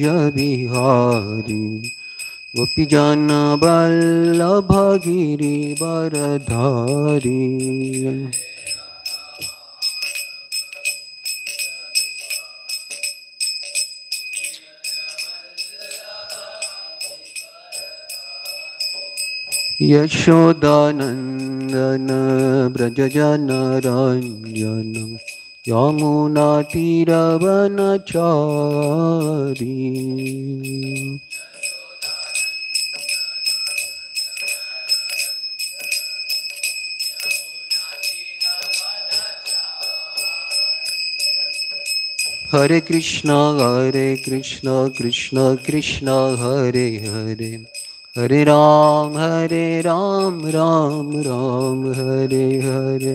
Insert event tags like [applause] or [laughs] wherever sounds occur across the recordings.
कुंज बिहारी गोपी जाना बल्लभगिरी बरधारी यशोदानन्दन व्रजजनरञ्जन यमुना चारी हरे कृष्ण हरे कृष्ण कृष्ण कृष्ण हरे हरे हरे राम हरे राम राम राम हरे हरे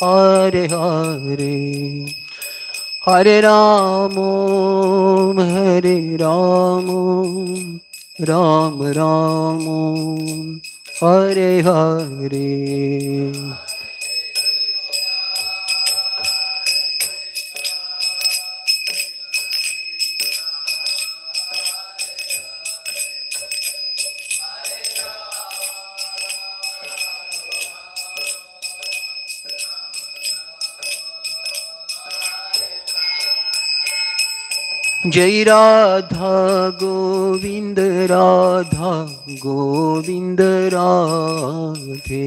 Hare Hare Hare Ram Hare Ram Ram Ram Hare Hare जय राधा गोविंद राधा गोविंद राधे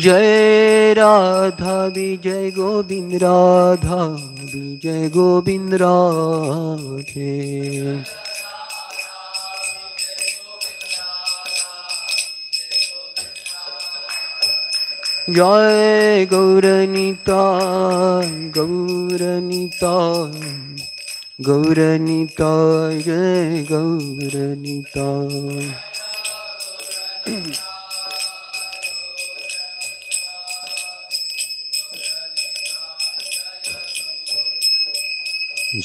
जय राधा विजय गोविंद राधा विजय गोविंद राधे जय गौरनीता गौरनीता गौरनीता जय गौरनीता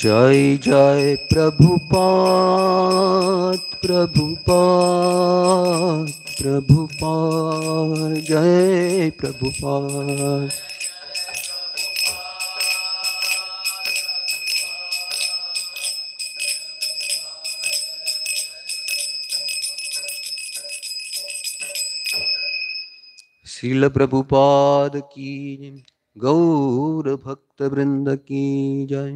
जय जय प्रभुपात प्रभुपात प्रभुपा जय प्रभुपाद श्रील प्रभुपाद की गौर भक्त वृंद की जय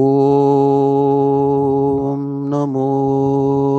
ओम नमो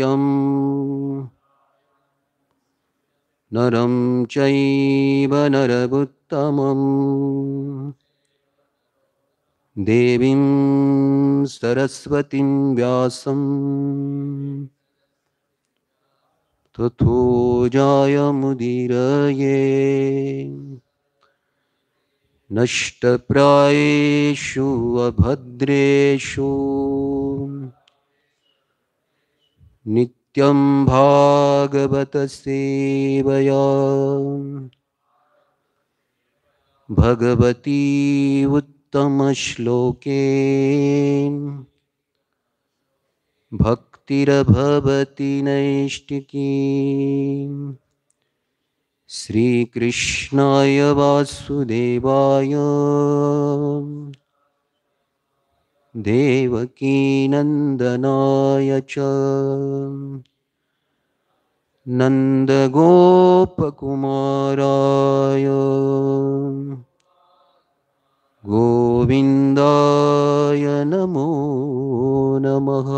सत्यम नरं चैव सरस्वतिं देवीं सरस्वतीं व्यासम् तथोजायमुदीरये नष्टप्रायेषु अभद्रेषु नित्यं भागवतसेवया भगवती उत्तमश्लोके भक्तिरभवति नैष्टिकी श्रीकृष्णाय वासुदेवाय देवकीनन्दनाय च नन्दगोपकुमाराय गोविन्दाय नमो नमः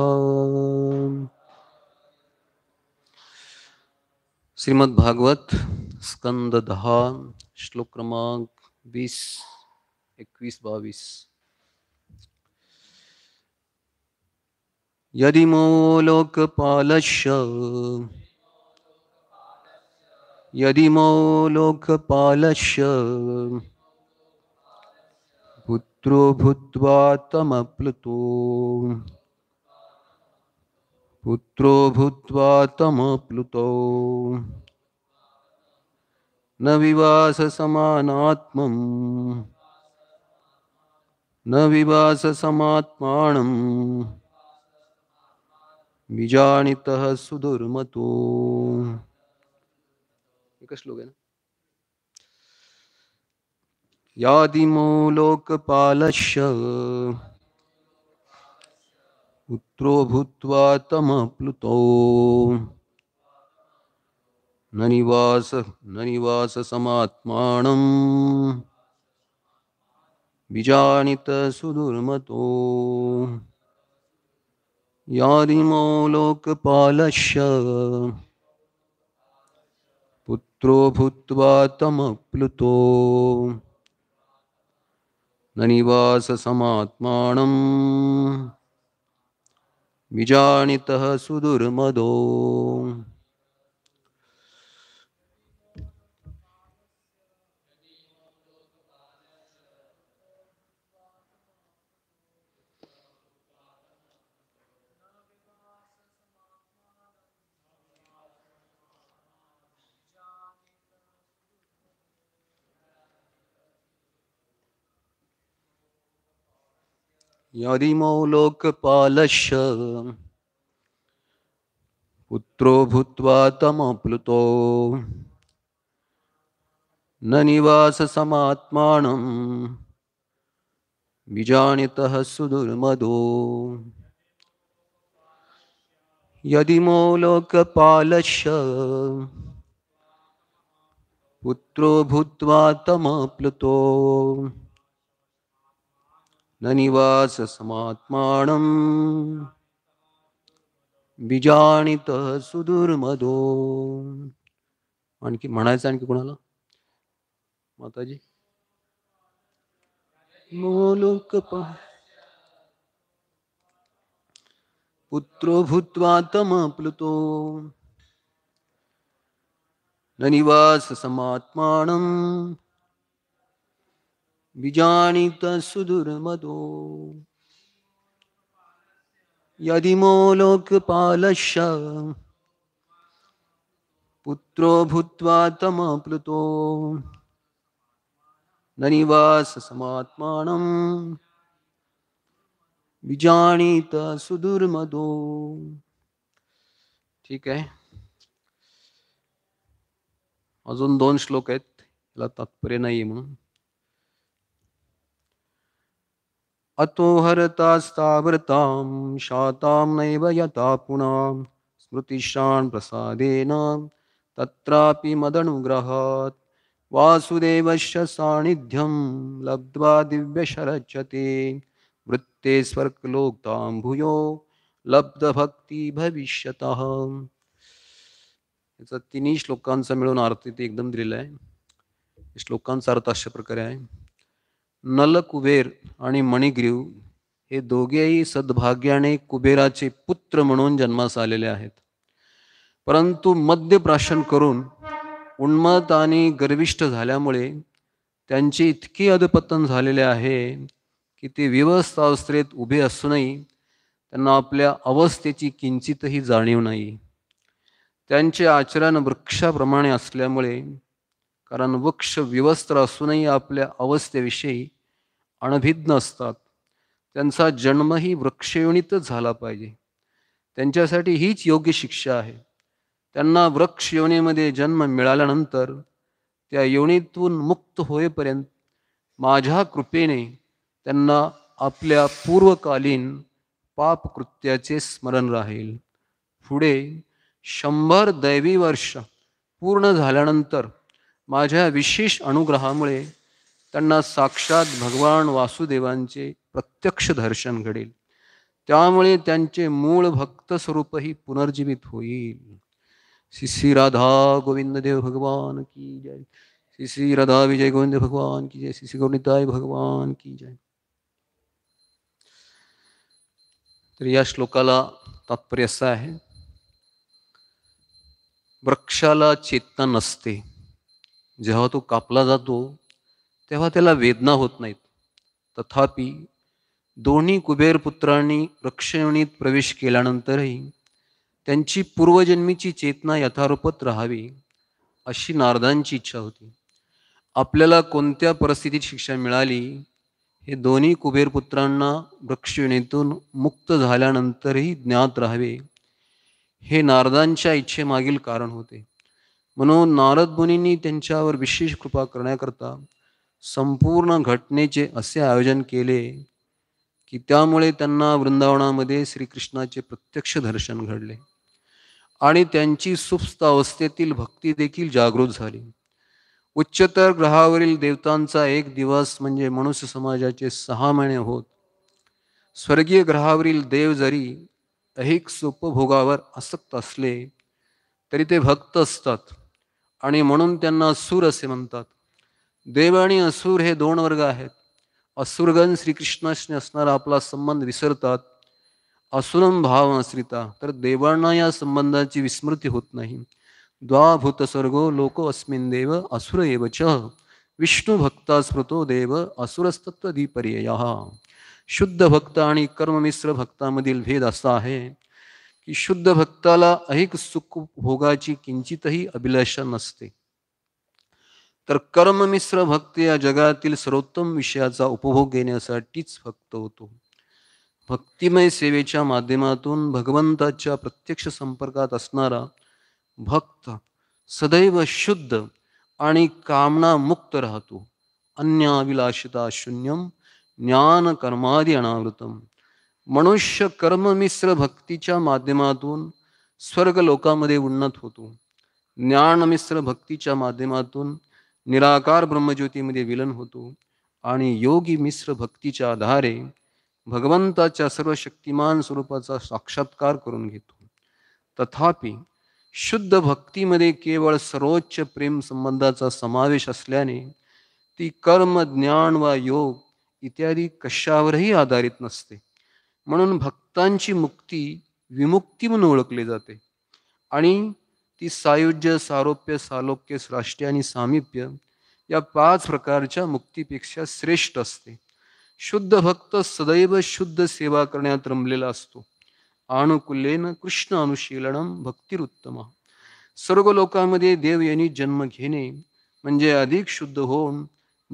श्रीमद्भागवत स्कंद दहा श्लोक क्रमांक वीस एकवीस बावीस यदिमो लोकपालश्च यदिमो लोकपालश्च पुत्रो भूत्वा पुत्रो भूत्वा तमप्लुतो न विवाससमानात्मम् न विवाससमात्मानम् विजानित सुदुर्मतो एकच श्लोक आहे ना यादिमो लोकपालश्च पुत्रो भूत्वा तमप्लुतो न निवास न सुदुर्मतो यारिमो लोकपालश्च पुत्रो भूत्वा तमप्लुतो न निवाससमात्मानम् विजानितः सुदुर्मदो यदि लोकपालश्च पुत्रो भूत्वा तमप्लुतो न निवाससमात्मानं बीजानितः सुदुर्मदो यदिमो पुत्रो भूत्वा तमप्लुतो न निवास समात्माणं बीजाणितः सुदुर्मधो आणखी म्हणायचं आणखी कोणाला माताजी मोलोक पुत्रो भूत्वा तम प्लुतो न निवास समात्माणं बीजानित सुदुर्मदो यदिमो लोकपालश्च पुत्रो भूत्वा तमप्लुतो ननिवास समात्मानं विजानीत सुदुर्मदो ठीक आहे अजून दोन श्लोक आहेत याला तात्पर्य नाही म्हणून अतो हरतास्तावृतां शातां नैव यथा पुनां स्मृतिश्रान् प्रसादेन तत्रापि मदनुग्रहात् वासुदेवस्य सान्निध्यं लब्ध्वा दिव्यशरचते वृत्ते स्वर्गलोक्तां भूयो लब्धभक्तिभविष्यतः याचा तिन्ही श्लोकांचा मिळून अर्थ इथे एकदम दिलेला आहे श्लोकांचा अर्थ अशा प्रकारे आहे नलकुबेर आणि मणिग्रीव हे दोघेही सद्भाग्याने कुबेराचे पुत्र म्हणून जन्मास आलेले आहेत परंतु प्राशन करून उन्मत आणि गर्विष्ठ झाल्यामुळे त्यांची इतकी अधपतन झालेले आहे की ते अवस्थेत उभे असूनही त्यांना आपल्या अवस्थेची किंचितही जाणीव नाही त्यांचे आचरण वृक्षाप्रमाणे असल्यामुळे कारण वृक्ष विवस्त्र असूनही आपल्या अवस्थेविषयी अणभिज्ञ असतात त्यांचा जन्मही वृक्षयोनीतच झाला पाहिजे त्यांच्यासाठी हीच योग्य शिक्षा आहे त्यांना वृक्ष योनीमध्ये जन्म मिळाल्यानंतर त्या योनीतून मुक्त होईपर्यंत माझ्या कृपेने त्यांना आपल्या पूर्वकालीन पापकृत्याचे स्मरण राहील पुढे शंभर दैवी वर्ष पूर्ण झाल्यानंतर माझ्या विशेष अनुग्रहामुळे त्यांना साक्षात भगवान वासुदेवांचे प्रत्यक्ष दर्शन घडेल त्यामुळे त्यांचे मूळ भक्त स्वरूपही पुनर्जीवित होईल श्री श्री राधा गोविंद देव भगवान की जय श्री श्री राधा विजय गोविंद भगवान की जय श्री श्री गोविंदाय भगवान की जय तर या श्लोकाला तात्पर्य असं आहे वृक्षाला चेतना नसते जेव्हा तो कापला जातो तेव्हा त्याला वेदना होत नाहीत तथापि दोन्ही कुबेरपुत्रांनी पुत्रांनी प्रवेश केल्यानंतरही त्यांची पूर्वजन्मीची चेतना यथारूपत राहावी अशी नारदांची इच्छा होती आपल्याला कोणत्या परिस्थितीत शिक्षा मिळाली हे दोन्ही कुबेरपुत्रांना पुत्रांना मुक्त झाल्यानंतरही ज्ञात राहावे हे नारदांच्या इच्छेमागील कारण होते म्हणून नारद मुनींनी त्यांच्यावर विशेष कृपा करण्याकरता संपूर्ण घटनेचे असे आयोजन केले की त्यामुळे त्यांना वृंदावनामध्ये श्रीकृष्णाचे प्रत्यक्ष दर्शन घडले आणि त्यांची सुप्त अवस्थेतील भक्ती देखील जागृत झाली उच्चतर ग्रहावरील देवतांचा एक दिवस म्हणजे मनुष्य समाजाचे सहा महिने होत स्वर्गीय ग्रहावरील देव जरी अहिक सोपभोगावर आसक्त असले तरी ते भक्त असतात आणि म्हणून त्यांना असुर असे म्हणतात देव आणि असुर हे दोन वर्ग आहेत असुरगण श्रीकृष्णाशी असणारा आपला संबंध विसरतात असुरम भाव आश्रिता तर देवांना या संबंधाची विस्मृती होत नाही द्वाभूत सर्गो लोक अस्मिन देव असुर एव च विष्णू भक्ता स्मृतो देव असुरस्तत्व दीपर्यय शुद्ध भक्त आणि कर्ममिश्र भक्तामधील भेद असा आहे की शुद्ध भक्ताला अहिक सुख भोगाची किंचितही अभिलाषा नसते तर कर्ममिश्र भक्त या जगातील सर्वोत्तम विषयाचा उपभोग घेण्यासाठीच भक्त होतो भक्तिमय सेवेच्या माध्यमातून भगवंताच्या प्रत्यक्ष संपर्कात असणारा भक्त सदैव शुद्ध आणि कामना मुक्त राहतो अन्याभिलाषिता शून्यम ज्ञान कर्मादि अनावृतम मनुष्य मिश्र भक्तीच्या माध्यमातून स्वर्ग लोकामध्ये उन्नत होतो ज्ञानमिश्र भक्तीच्या माध्यमातून निराकार ब्रह्मज्योतीमध्ये विलन होतो आणि योगी मिश्र भक्तीच्या आधारे भगवंताच्या सर्व शक्तिमान स्वरूपाचा साक्षात्कार करून घेतो तथापि शुद्ध भक्तीमध्ये केवळ सर्वोच्च प्रेम संबंधाचा समावेश असल्याने ती कर्म ज्ञान वा योग इत्यादी कशावरही आधारित नसते म्हणून भक्तांची मुक्ती विमुक्ती म्हणून ओळखली जाते आणि ती सायुज्य सारोप्य सालोक्य श्राष्ट्य आणि सामिप्य या पाच प्रकारच्या मुक्तीपेक्षा श्रेष्ठ असते शुद्ध भक्त सदैव शुद्ध सेवा करण्यात रमलेला असतो आनुकुल्येन कृष्ण अनुशीलनम भक्तिरुत्तम सर्व लोकांमध्ये देव यांनी जन्म घेणे म्हणजे अधिक शुद्ध होऊन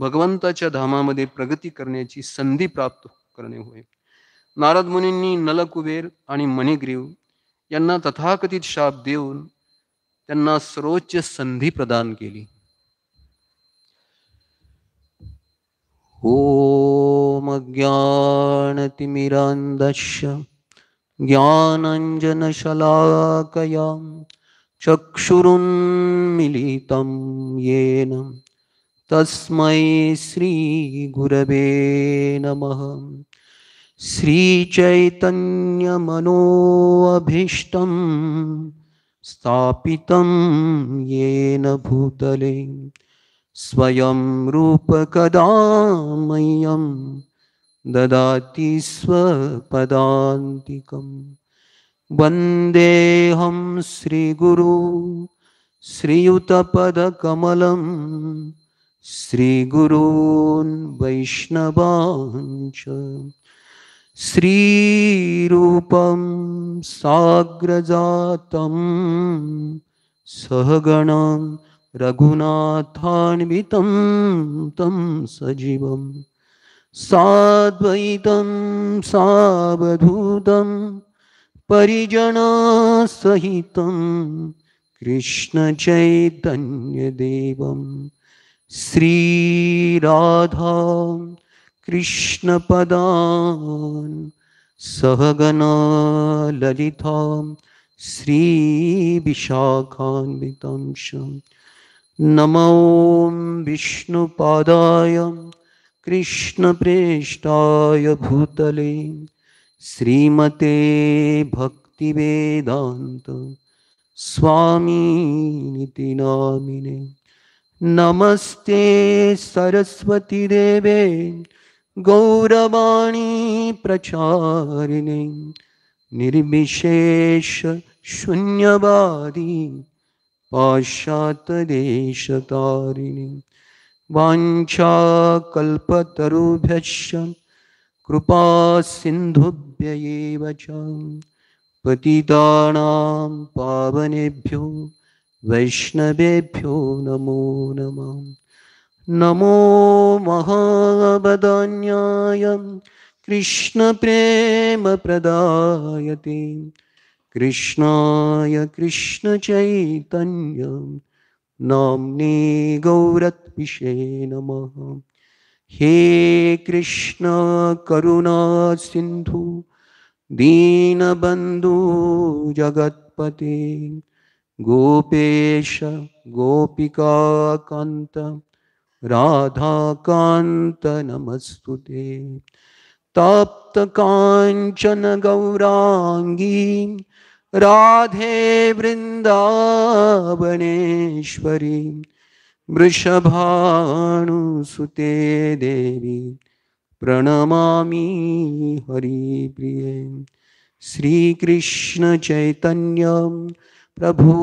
भगवंताच्या धामामध्ये प्रगती करण्याची संधी प्राप्त करणे होय नारद मुनींनी नलकुबेर आणि मणिग्रीव यांना तथाकथित शाप देऊन त्यांना सर्वोच्च संधी प्रदान केली ॐ ज्ञानंजनशलाकयां ज्ञानञ्जनशलाकयां चक्षुरुन्मिलितं येन तस्मै श्रीगुरवे नमः श्रीचैतन्यमनोऽभीष्टं स्थापितं येन भूतले स्वयं रूपकदा मह्यं ददाति स्वपदान्तिकं वन्देऽहं श्रीगुरु श्रीयुतपदकमलं श्रीगुरून् वैष्णवाञ्च श्रीरूपं साग्रजातं सहगणं रघुनाथान्वितं तं सजीवं साद्वैतं सावधूतं परिजनासहितं कृष्णचैतन्यदेवं श्रीराधा कृष्णपदान् सहगना ललितां श्रीविशाखान्वितांशं नमो विष्णुपादाय कृष्णप्रेष्ठाय भूतले श्रीमते भक्तिवेदान्त स्वामीनिति नामिने नमस्ते सरस्वतीदेवे गौरवाणी प्रचारिणे निर्विशेष शून्यवादी पाश्चातदेशतारिणी वाञ्छाकल्पतरुभ्यश्च कृपासिन्धुभ्य एव च पतितानां पावनेभ्यो वैष्णवेभ्यो नमो नमः नमो महाबदान्याय प्रदायते कृष्णाय कृष्णचैतन्य नाम्ने गौरत्पिषे नमः हे कृष्ण करुणासिन्धु दीनबन्धु जगत्पते गोपेश गोपिकान्त राधाकान्त नमस्तु ते ताप्तकाञ्चन गौराङ्गी राधे वृन्दावनेश्वरी वृषभानुसुते देवी प्रणमामि हरिप्रिये श्रीकृष्णचैतन्यं प्रभू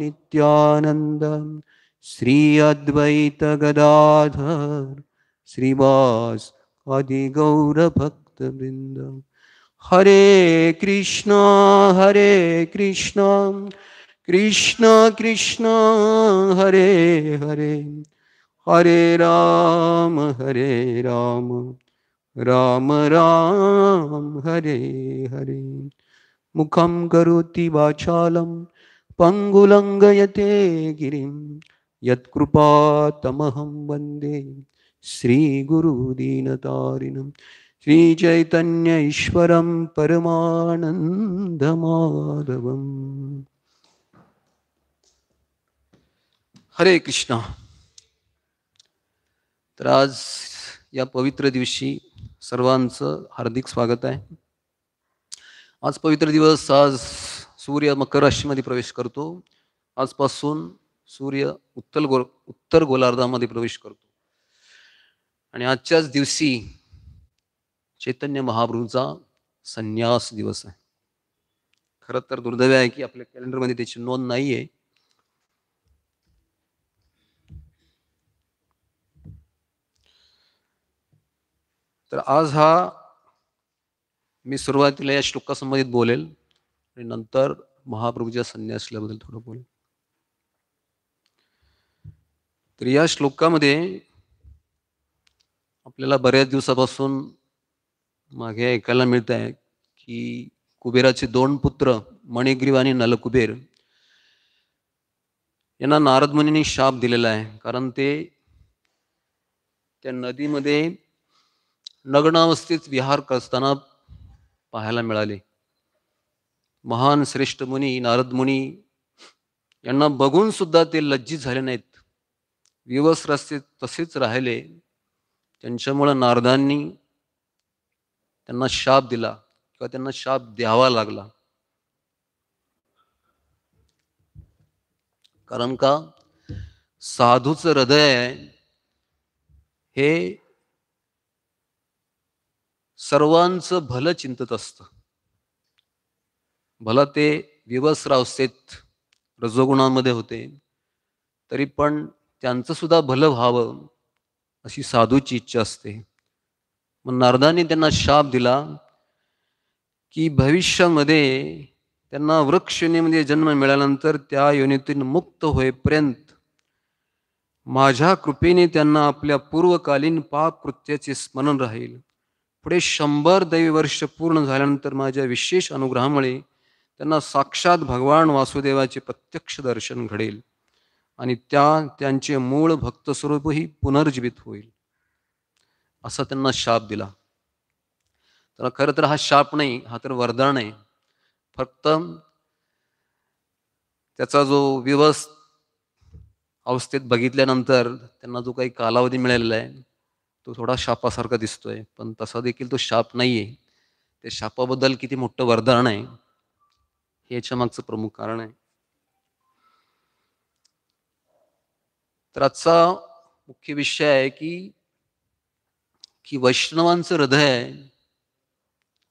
नित्यानन्दम् श्री अद्वैत गदाधर श्रीवास आदि गौर भक्त वृंद हरे कृष्णा हरे कृष्णा कृष्ण कृष्ण हरे हरे हरे राम हरे राम राम राम हरे हरे मुखम करोति वाचालं पङ्गुलङ्गयते गिरिम् यत्कृपातमहं वन्दे श्रीगुरुदीनतारिणं श्रीचैतन्य ईश्वरं परमानन्दमाधवम् हरे कृष्णा तर आज या पवित्र दिवशी सर्वांचं हार्दिक स्वागत आहे आज पवित्र दिवस आज सूर्य मकर राशीमध्ये प्रवेश करतो आजपासून सूर्य उत्तर गोल उत्तर गोलार्धामध्ये प्रवेश करतो आणि आजच्याच दिवशी चैतन्य महाप्रभूचा संन्यास दिवस आहे खरं तर दुर्दैव आहे की आपल्या कॅलेंडरमध्ये त्याची नोंद नाही आहे तर आज हा मी सुरुवातीला या श्लोकासंबंधित बोलेल आणि नंतर महाप्रभूच्या संन्यासल्याबद्दल थोडं बोलेल तर या श्लोकामध्ये आपल्याला बऱ्याच दिवसापासून मागे ऐकायला मिळत आहे की कुबेराचे दोन पुत्र मणिग्रीव आणि नलकुबेर यांना नारद शाप दिलेला आहे कारण ते त्या नदीमध्ये नग्नावस्थेत विहार करताना पाहायला मिळाले महान श्रेष्ठ मुनी नारद मुनी यांना बघून सुद्धा ते लज्जित झाले नाहीत विवस रस्ते तसेच राहिले त्यांच्यामुळं नारदांनी त्यांना शाप दिला किंवा त्यांना शाप द्यावा लागला कारण का साधूचं हृदय हे सर्वांचं भलं चिंतत असतं भलं ते अवस्थेत रजोगुणामध्ये होते तरी पण त्यांचं सुद्धा भलं व्हावं अशी साधूची इच्छा असते मग नारदाने त्यांना शाप दिला की भविष्यामध्ये त्यांना वृक्ष योनीमध्ये जन्म मिळाल्यानंतर त्या योनीतून मुक्त होईपर्यंत माझ्या कृपेने त्यांना आपल्या पूर्वकालीन पाप कृत्याचे स्मरण राहील पुढे शंभर दैवी वर्ष पूर्ण झाल्यानंतर माझ्या विशेष अनुग्रहामुळे त्यांना साक्षात भगवान वासुदेवाचे प्रत्यक्ष दर्शन घडेल आणि त्या त्यांचे मूळ भक्त स्वरूपही पुनर्जीवित होईल असा त्यांना शाप दिला तर खरं तर हा शाप नाही हा तर वरदान आहे फक्त त्याचा जो विवस अवस्थेत बघितल्यानंतर त्यांना जो काही कालावधी मिळालेला आहे तो थोडा शापासारखा दिसतोय पण तसा देखील तो शाप नाही आहे त्या शापाबद्दल किती मोठं वरदान आहे हे याच्या मागचं प्रमुख कारण आहे तर आजचा मुख्य विषय आहे की की वैष्णवांचं हृदय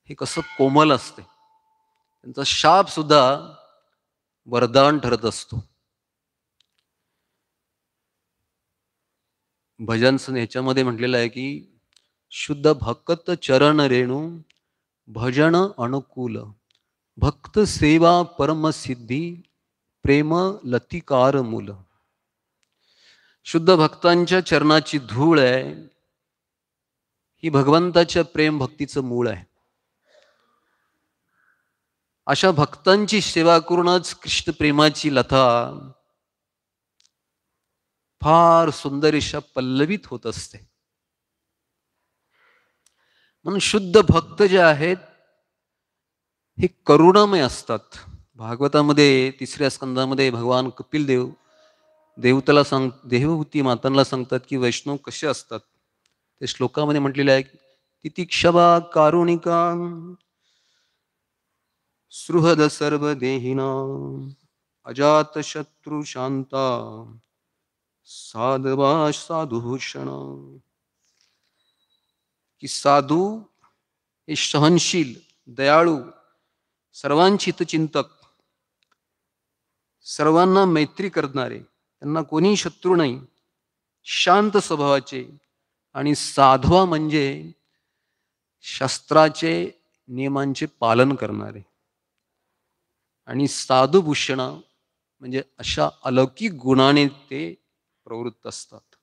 हे कसं कोमल असते त्यांचा शाप सुद्धा वरदान ठरत असतो भजनसन ह्याच्यामध्ये म्हटलेलं आहे की शुद्ध भक्त चरण रेणू भजन अनुकूल भक्त सेवा परमसिद्धी प्रेम लतिकार मूल शुद्ध भक्तांच्या चरणाची धूळ आहे ही भगवंताच्या प्रेम भक्तीचं मूळ आहे अशा भक्तांची सेवा करूनच कृष्ण प्रेमाची लथा फार अशा पल्लवीत होत असते म्हणून शुद्ध भक्त जे आहेत हे करुणामय असतात भागवतामध्ये तिसऱ्या स्कंदामध्ये भगवान कपिल देव देवताला सांग देवहूती मातांना सांगतात की वैष्णव कसे असतात ते श्लोकामध्ये म्हटलेले आहे तितिक्षभा कारुणिका सृहद सर्व देहिना अजात शत्रु शांता साधवा साधुभूषण की साधू हे सहनशील दयाळू सर्वांची चिंतक सर्वांना मैत्री करणारे त्यांना कोणी शत्रू नाही शांत स्वभावाचे आणि साधवा म्हणजे शास्त्राचे नियमांचे पालन करणारे आणि भूषण म्हणजे अशा अलौकिक गुणाने ते प्रवृत्त असतात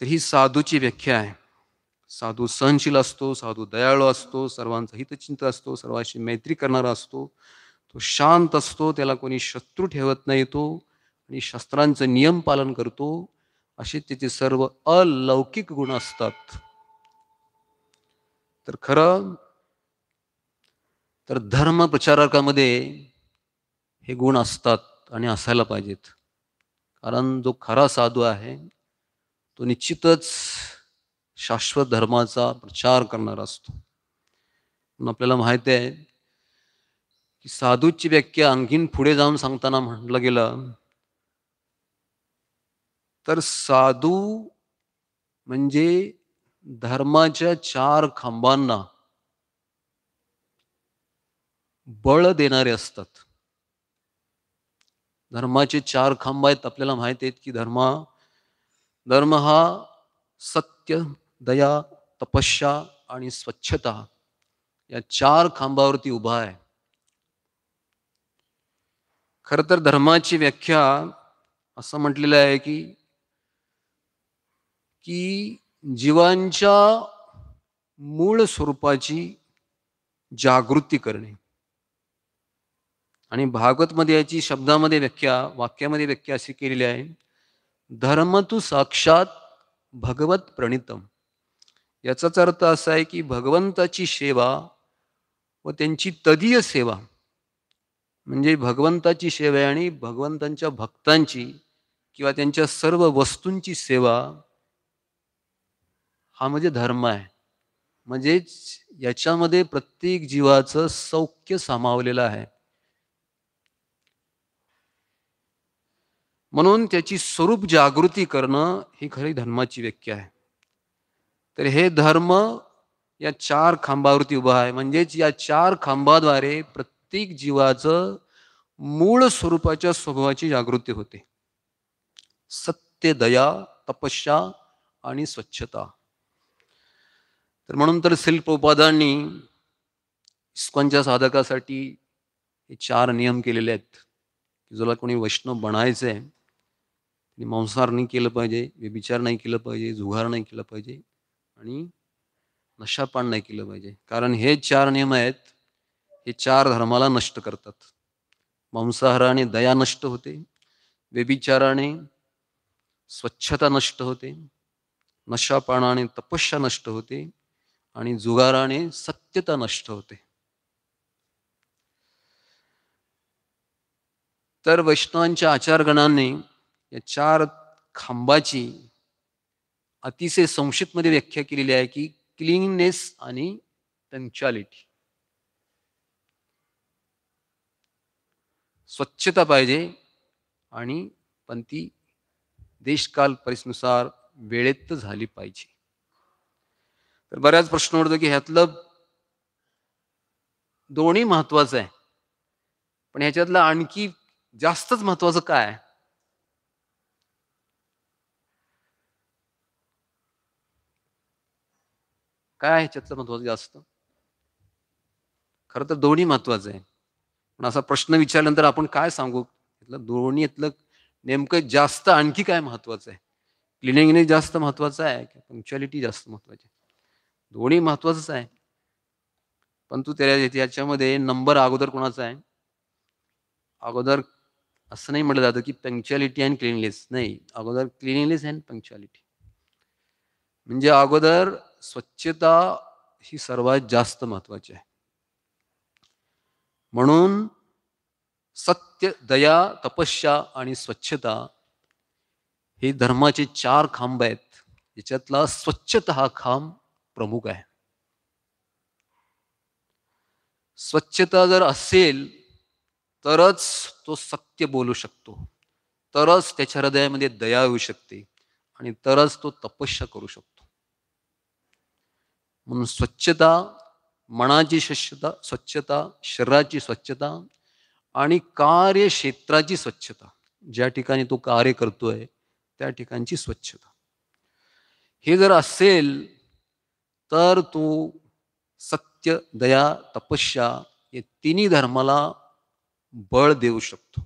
तर ही साधूची व्याख्या आहे साधू सहनशील असतो साधू दयाळू असतो सर्वांचा हितचिंत असतो सर्वांशी मैत्री करणारा असतो तो शांत असतो त्याला कोणी शत्रू ठेवत नाही तो आणि शस्त्रांचं नियम पालन करतो असे त्याचे सर्व अलौकिक गुण असतात तर खरं तर धर्म प्रचारकामध्ये हे गुण असतात आणि असायला पाहिजेत कारण जो खरा साधू आहे तो निश्चितच शाश्वत धर्माचा प्रचार करणार असतो आपल्याला माहिती आहे की साधूची व्याख्या आणखीन पुढे जाऊन सांगताना म्हटलं गेलं तर साधू म्हणजे धर्माच्या चार खांबांना बळ देणारे असतात धर्माचे चार खांब आहेत आपल्याला माहित आहेत की धर्म धर्म हा सत्य दया तपस्या आणि स्वच्छता या चार खांबावरती उभा आहे खरं तर धर्माची व्याख्या असं म्हटलेलं आहे की की जीवांच्या मूळ स्वरूपाची जागृती करणे आणि भागवतमध्ये याची शब्दामध्ये व्याख्या वाक्यामध्ये व्याख्या अशी केलेली आहे धर्म तू साक्षात भगवत प्रणितम याचाच अर्थ असा आहे की भगवंताची सेवा व त्यांची तदीय सेवा म्हणजे भगवंताची सेवा आहे आणि भगवंतांच्या भक्तांची किंवा त्यांच्या सर्व वस्तूंची सेवा हा म्हणजे धर्म आहे म्हणजेच याच्यामध्ये प्रत्येक जीवाचं सौख्य सामावलेलं आहे म्हणून त्याची स्वरूप जागृती करणं ही खरी धर्माची व्याख्या आहे तर हे धर्म या चार खांबावरती उभा आहे म्हणजेच या चार खांबाद्वारे प्रत्येक प्रत्येक जीवाचं मूळ स्वरूपाच्या स्वभावाची जागृती होते सत्य दया तपस्या आणि स्वच्छता तर म्हणून तर शिल्प उपादानी इस्कॉनच्या साधकासाठी हे चार नियम केलेले आहेत की ज्याला कोणी वैष्णव बनायचं आहे मांसाहार नाही केलं पाहिजे व्यभिचार नाही केलं पाहिजे जुगार नाही केलं पाहिजे आणि नशापान नाही केलं पाहिजे कारण हे चार नियम आहेत हे चार धर्माला नष्ट करतात मांसाहाराने दया नष्ट होते व्यभिचाराने स्वच्छता नष्ट होते नशापानाने तपस्या नष्ट होते आणि जुगाराने सत्यता नष्ट होते तर वैष्णवांच्या आचारगणाने या चार खांबाची अतिशय मध्ये व्याख्या केलेली आहे की क्लिननेस आणि पंक्च्युअलिटी स्वच्छता पाहिजे आणि पण ती देशकाल परिसनुसार वेळेत झाली पाहिजे तर बऱ्याच प्रश्न उडतो की ह्यातलं दोन्ही महत्वाचं आहे पण ह्याच्यातलं आणखी जास्तच महत्वाचं काय आहे काय ह्याच्यातलं महत्वाचं जास्त खर तर दोन्ही महत्वाचं आहे पण असा प्रश्न विचारल्यानंतर आपण काय सांगू इथलं दोन्हीतलं नेमकं जास्त आणखी काय महत्वाचं आहे क्लिनिंगने जास्त महत्वाचं आहे की पंक्च्युअलिटी जास्त महत्वाची आहे दोन्ही महत्वाचंच आहे परंतु त्या त्याच्यामध्ये नंबर अगोदर कोणाचा आहे अगोदर असं नाही म्हटलं जातं की पंक्च्युअलिटी अँड क्लिनिनेस नाही अगोदर क्लिनिनेस अँड पंक्च्युअलिटी म्हणजे अगोदर स्वच्छता ही सर्वात जास्त महत्वाची आहे म्हणून सत्य दया तपस्या आणि स्वच्छता हे धर्माचे चार खांब आहेत ज्याच्यातला स्वच्छता हा खांब प्रमुख आहे स्वच्छता जर असेल तरच तो सत्य बोलू शकतो तरच त्याच्या हृदयामध्ये दया येऊ शकते आणि तरच तो तपस्या करू शकतो म्हणून स्वच्छता मनाची स्वच्छता स्वच्छता शरीराची स्वच्छता आणि कार्यक्षेत्राची स्वच्छता ज्या ठिकाणी तो कार्य करतोय त्या ठिकाणची स्वच्छता हे जर असेल तर तू सत्य दया तपस्या या तिन्ही धर्माला बळ देऊ शकतो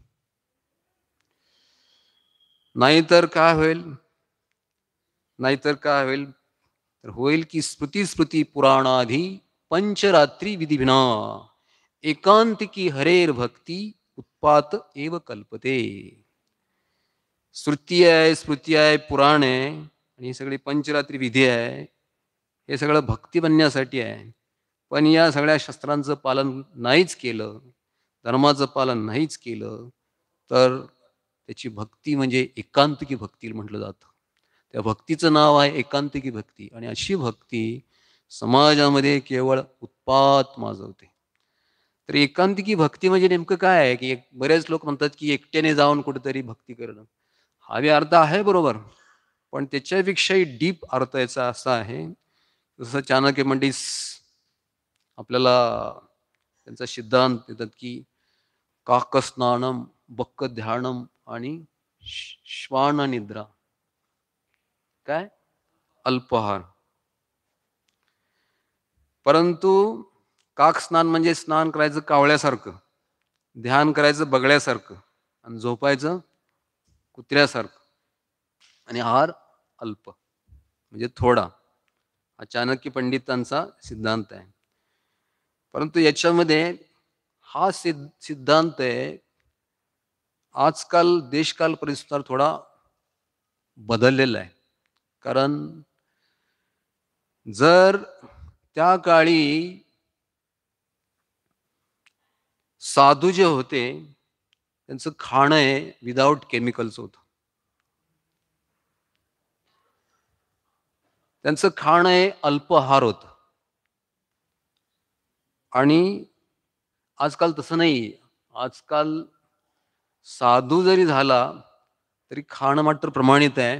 नाहीतर काय होईल नाहीतर काय होईल तर होईल की स्मृती स्मृती पुराणाधी पंचरात्री विना एकांतिकी हरेर भक्ती उत्पात एव कल्पते श्रुती आहे स्मृती आहे पुराण आहे आणि हे सगळी पंचरात्री विधी आहे हे सगळं भक्ती बनण्यासाठी आहे पण या सगळ्या शस्त्रांचं पालन नाहीच केलं धर्माचं पालन नाहीच केलं तर त्याची भक्ती म्हणजे एकांतिकी भक्ती म्हटलं जातं त्या भक्तीचं नाव आहे एकांतिकी भक्ती आणि अशी भक्ती समाजामध्ये केवळ उत्पात माजवते तर एकांतिकी भक्ती म्हणजे नेमकं काय आहे की बरेच लोक म्हणतात की एकट्याने जाऊन कुठेतरी भक्ती करणं हा बी अर्थ आहे बरोबर पण त्याच्यापेक्षाही डीप अर्थ याचा असा आहे जसं चाणक्य मंडीस आपल्याला त्यांचा सिद्धांत देतात की काकस्नानम बक्क ध्यानम आणि श्वान निद्रा काय अल्पहार परंतु काक स्नान म्हणजे स्नान करायचं कावळ्यासारखं ध्यान करायचं बगळ्यासारखं आणि झोपायचं कुत्र्यासारखं आणि आहार अल्प म्हणजे थोडा हा चाणक्य पंडितांचा सिद्धांत आहे परंतु याच्यामध्ये हा सिद्ध सिद्धांत आहे आजकाल देशकाल परिस्थार थोडा बदललेला आहे कारण जर त्या काळी साधू जे होते त्यांचं खाणं आहे विदाऊट केमिकल्स होत त्यांचं खाणं आहे अल्पहार होत आणि आजकाल तसं नाही आजकाल साधू जरी झाला तरी खाणं मात्र प्रमाणित आहे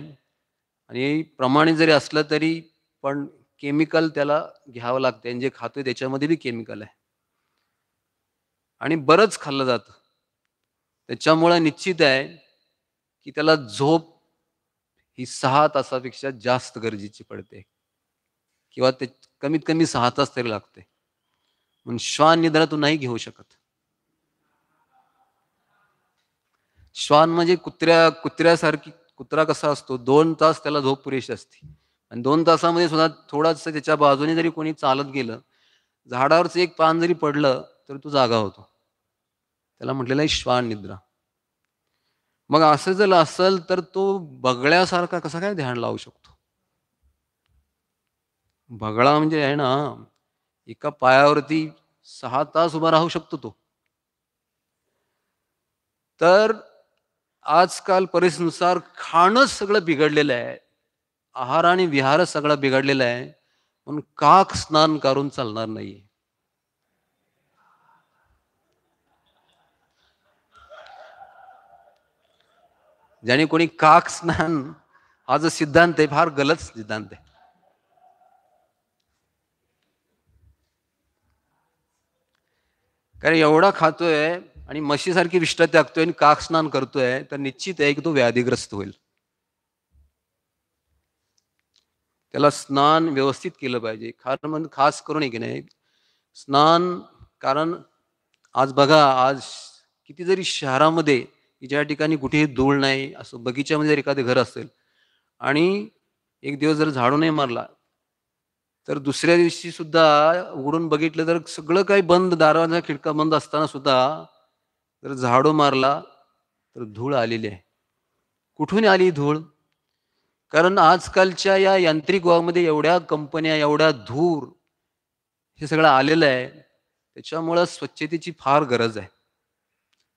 आणि प्रमाणित जरी असलं तरी पण केमिकल त्याला घ्यावं लागतं आणि जे खातोय त्याच्यामध्ये बी केमिकल आहे आणि बरंच खाल्लं जात त्याच्यामुळे निश्चित आहे की त्याला झोप ही सहा तासापेक्षा जास्त गरजेची पडते किंवा ते कमीत कमी सहा तास तरी लागते म्हणून श्वान निद्रा तू नाही घेऊ शकत श्वान म्हणजे कुत्र्या कुत्र्यासारखी कुत्रा कसा असतो दोन तास त्याला झोप पुरेशी असते आणि दोन तासामध्ये सुद्धा थोडासा त्याच्या बाजूने जरी कोणी चालत गेलं झाडावरचं एक पान जरी पडलं तर तो जागा होतो त्याला म्हटलेला आहे श्वान निद्रा मग असं जर असेल तर तो बगळ्यासारखा कसा काय ध्यान लावू शकतो बगळा म्हणजे आहे ना एका पायावरती सहा तास उभा राहू शकतो तो तर आजकाल परिस्थितीनुसार खाणं सगळं बिघडलेलं आहे आहार आणि विहार सगळं बिघडलेला आहे म्हणून काक स्नान करून चालणार नाही ज्याने कोणी काक स्नान हा जो सिद्धांत आहे फार गलत सिद्धांत आहे कारण एवढा खातोय आणि म्हशीसारखी विष्ट त्यागतोय आणि काक स्नान करतोय तर निश्चित आहे की तो व्याधीग्रस्त होईल त्याला स्नान व्यवस्थित केलं पाहिजे खार म्हणजे खास करून की नाही स्नान कारण आज बघा आज किती जरी शहरामध्ये ज्या ठिकाणी कुठेही धूळ नाही असं बगीच्यामध्ये जर एखादं घर असेल आणि एक दिवस जर झाडू नाही मारला तर दुसऱ्या दिवशी सुद्धा उघडून बघितलं तर सगळं काही बंद दारवाजा खिडका बंद असताना सुद्धा जर झाडू मारला तर धूळ आलेली आहे कुठून आली धूळ कारण आजकालच्या या यांत्रिक वागमध्ये एवढ्या कंपन्या एवढ्या धूर हे सगळं आलेलं आहे त्याच्यामुळं स्वच्छतेची फार गरज आहे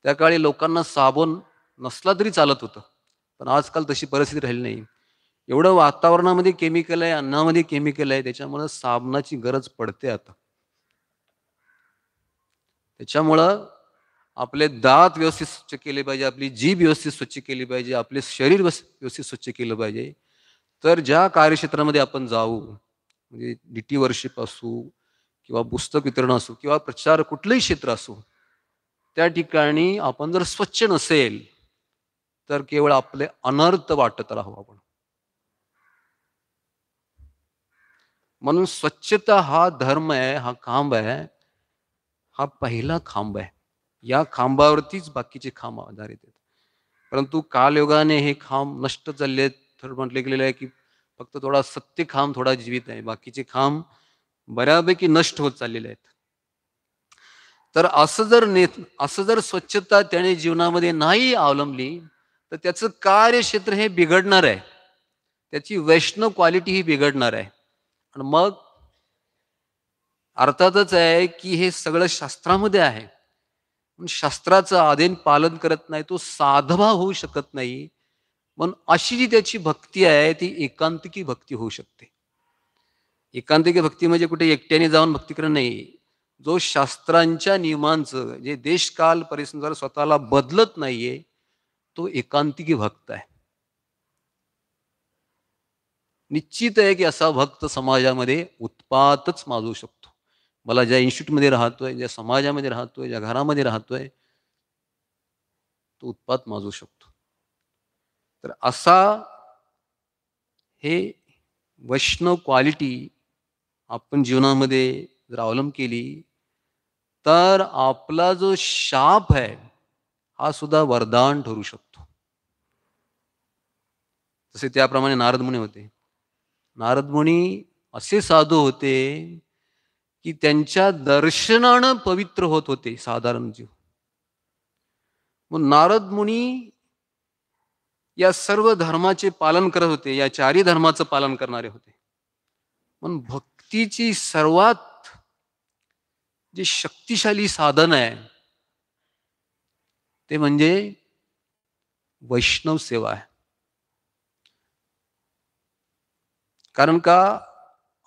त्या काळी लोकांना साबण नसला तरी चालत होतं पण आजकाल तशी परिस्थिती राहिली नाही एवढं वातावरणामध्ये केमिकल आहे अन्नामध्ये केमिकल आहे त्याच्यामुळं साबणाची गरज पडते आता त्याच्यामुळं आपले दात व्यवस्थित स्वच्छ केले पाहिजे आपली जीभ व्यवस्थित स्वच्छ केली पाहिजे आपले शरीर व्यवस्थित स्वच्छ केलं पाहिजे तर ज्या कार्यक्षेत्रामध्ये आपण जाऊ म्हणजे डी टी वर्षिप असू किंवा पुस्तक वितरण असू किंवा प्रचार कुठलंही क्षेत्र असू त्या ठिकाणी आपण जर स्वच्छ नसेल तर केवळ आपले अनर्थ वाटत राहू आपण म्हणून स्वच्छता हा धर्म आहे हा खांब आहे हा पहिला खांब आहे या खांबावरतीच बाकीचे खांब आधारित आहेत परंतु कालयोगाने हे खांब नष्ट चालले आहेत म्हटले गेलेलं आहे की फक्त थोडा सत्य खांब थोडा जीवित आहे बाकीचे खांब बऱ्यापैकी नष्ट होत चाललेले आहेत तर असं जर ने असं जर स्वच्छता त्याने जीवनामध्ये नाही अवलंबली तर त्याचं कार्यक्षेत्र हे बिघडणार आहे त्याची वैष्णव क्वालिटी ही बिघडणार आहे आणि मग अर्थातच आहे की हे सगळं शास्त्रामध्ये आहे पण शास्त्राचं आदेन पालन करत नाही तो साधवा होऊ शकत नाही पण अशी जी त्याची भक्ती आहे ती एकांतिकी भक्ती होऊ शकते एकांतिकी भक्ती म्हणजे कुठे एकट्याने जाऊन भक्ती करणं नाही जो शास्त्रांच्या नियमांचं जे देशकाल परिसंसार स्वतःला बदलत नाहीये तो एकांतिकी भक्त आहे निश्चित आहे की असा भक्त समाजामध्ये उत्पातच माजू शकतो मला ज्या इन्स्टिट्यूटमध्ये राहतोय ज्या समाजामध्ये राहतोय ज्या घरामध्ये राहतोय तो उत्पाद माजू शकतो तर असा हे वैष्णव क्वालिटी आपण जीवनामध्ये जर अवलंब केली तर आपला जो शाप आहे हा सुद्धा वरदान ठरू शकतो जसे त्याप्रमाणे नारदमुनी होते नारदमुनी असे साधू होते की त्यांच्या दर्शनानं पवित्र होत होते साधारण जीव मग नारद मुनी या सर्व धर्माचे पालन करत होते या चारी धर्माचं पालन करणारे होते पण भक्तीची सर्वात जे शक्तिशाली साधन आहे ते म्हणजे वैष्णव सेवा आहे कारण का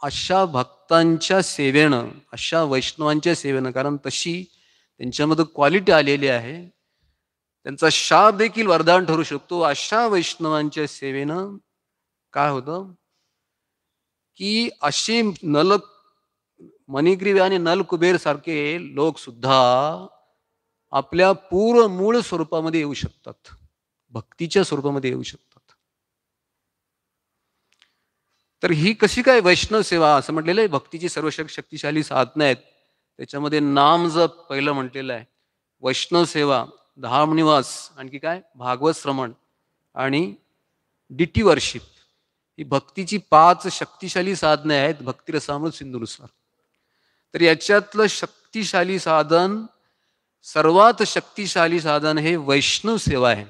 अशा भक्त भक्तांच्या सेवेनं अशा वैष्णवांच्या सेवेनं कारण तशी त्यांच्यामध्ये क्वालिटी आलेली आहे त्यांचा शाप देखील वरदान ठरू शकतो अशा वैष्णवांच्या सेवेनं काय होतं की असे नल मणिग्रीवे आणि नल कुबेर सारखे लोक सुद्धा आपल्या पूर्व मूळ स्वरूपामध्ये येऊ शकतात भक्तीच्या स्वरूपामध्ये येऊ शकतात तर ही कशी काय वैष्णव सेवा असं म्हटलेलं आहे भक्तीची सर्व शक्तिशाली साधनं आहेत त्याच्यामध्ये नाम जप पहिलं म्हटलेलं आहे वैष्णव सेवा धामनिवास आणखी काय भागवत श्रमण आणि डिटी वर्शिप ही भक्तीची पाच शक्तिशाली साधने आहेत भक्तिरसामृत सिंधुनुसार तर याच्यातलं शक्तिशाली साधन सर्वात शक्तिशाली साधन हे वैष्णव सेवा आहे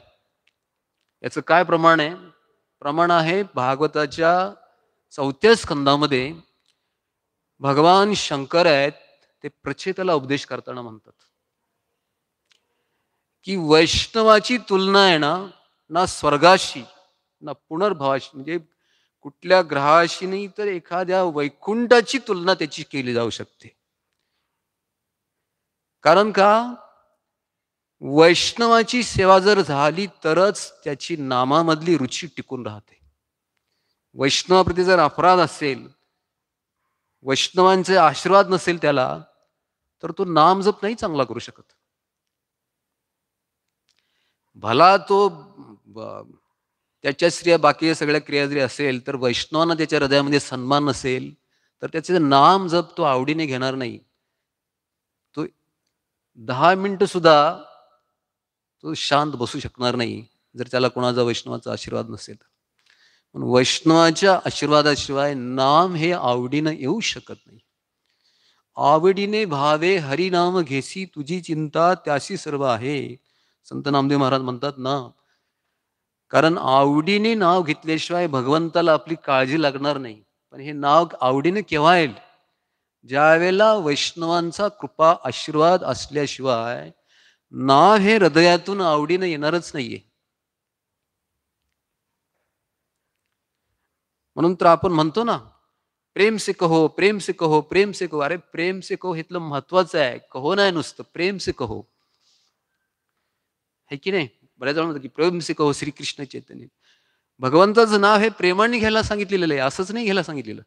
याचं काय प्रमाण आहे प्रमाण आहे भागवताच्या चौथ्या स्कंदामध्ये भगवान शंकर आहेत ते प्रचेताला उपदेश करताना म्हणतात की वैष्णवाची तुलना आहे ना ना स्वर्गाशी ना पुनर्भावाशी म्हणजे कुठल्या ग्रहाशी नाही तर एखाद्या वैकुंठाची तुलना त्याची केली जाऊ शकते कारण का वैष्णवाची सेवा जर झाली तरच त्याची नामामधली रुची टिकून राहते वैष्णवाप्रती जर अपराध असेल वैष्णवांचे आशीर्वाद नसेल त्याला तर तो नाम जप नाही चांगला करू शकत भला तो त्याच्या स्त्रिया बाकी सगळ्या क्रिया जरी असेल तर वैष्णवांना त्याच्या हृदयामध्ये सन्मान नसेल तर त्याचे नाम जप तो आवडीने घेणार नाही तो दहा मिनिट सुद्धा तो शांत बसू शकणार नाही जर त्याला कोणाचा वैष्णवाचा आशीर्वाद नसेल तर पण वैष्णवाच्या आशीर्वादाशिवाय नाम हे आवडीनं येऊ शकत नाही आवडीने भावे हरिनाम घेसी तुझी चिंता त्याशी सर्व आहे संत नामदेव महाराज म्हणतात ना कारण आवडीने नाव घेतल्याशिवाय भगवंताला आपली काळजी लागणार नाही पण हे नाव आवडीने केव्हा येईल वेळेला वैष्णवांचा कृपा आशीर्वाद असल्याशिवाय नाव हे हृदयातून आवडीने येणारच नाहीये म्हणून तर आपण म्हणतो ना प्रेम से कहो प्रेम से कहो प्रेम से कहो अरे प्रेम से कहो इथलं महत्वाचं आहे कहो नाही नुसतं प्रेम से कहो है की नाही बऱ्याच जण म्हणतो की प्रेम से कहो श्रीकृष्ण चैतन्य भगवंताचं नाव हे प्रेमाने घ्यायला सांगितलेलं आहे असंच नाही घ्यायला सांगितलेलं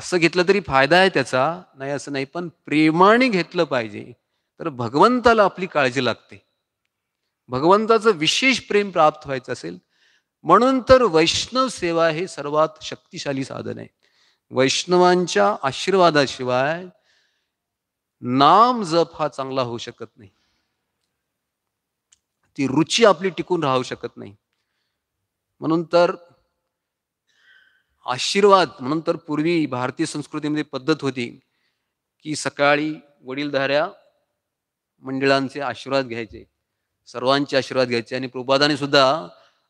असं घेतलं तरी फायदा आहे त्याचा नाही असं नाही पण प्रेमाने घेतलं पाहिजे तर भगवंताला आपली काळजी लागते भगवंताचं विशेष प्रेम प्राप्त व्हायचं असेल म्हणून तर वैष्णव सेवा हे सर्वात शक्तिशाली साधन आहे वैष्णवांच्या आशीर्वादाशिवाय नाम जप हा चांगला होऊ शकत नाही ती रुची आपली टिकून राहू शकत नाही म्हणून तर आशीर्वाद म्हणून तर पूर्वी भारतीय संस्कृतीमध्ये पद्धत होती की सकाळी वडीलधाऱ्या मंडळांचे आशीर्वाद घ्यायचे सर्वांचे आशीर्वाद घ्यायचे आणि प्रभादाने सुद्धा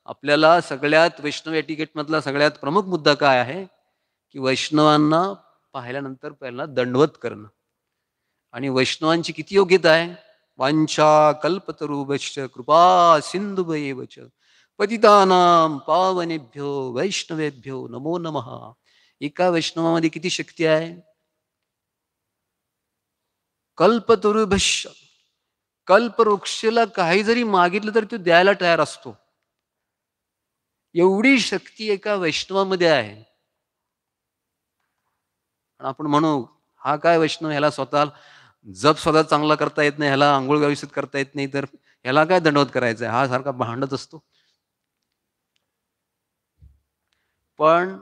आपल्याला सगळ्यात वैष्णव या मधला सगळ्यात प्रमुख मुद्दा काय आहे की वैष्णवांना पाहिल्यानंतर पहिला दंडवत करणं आणि वैष्णवांची किती योग्यता आहे वांछा कल्पतरुभश्च कृपा सिंधुभयेवच पतितानाम पावनेभ्यो वैष्णवेभ्यो नमो नमहा एका वैष्णवामध्ये किती शक्ती आहे कल्पतरुभश्य कल्पवृक्षला काही जरी मागितलं तरी तो द्यायला तयार असतो एवढी शक्ती एका वैष्णवामध्ये आहे आपण म्हणू हा काय वैष्णव ह्याला स्वतः जप स्वतः चांगला करता येत नाही ह्याला आंघोळ व्यवस्थित करता येत नाही तर ह्याला काय दंडवत करायचंय हा सारखा भांडत असतो पण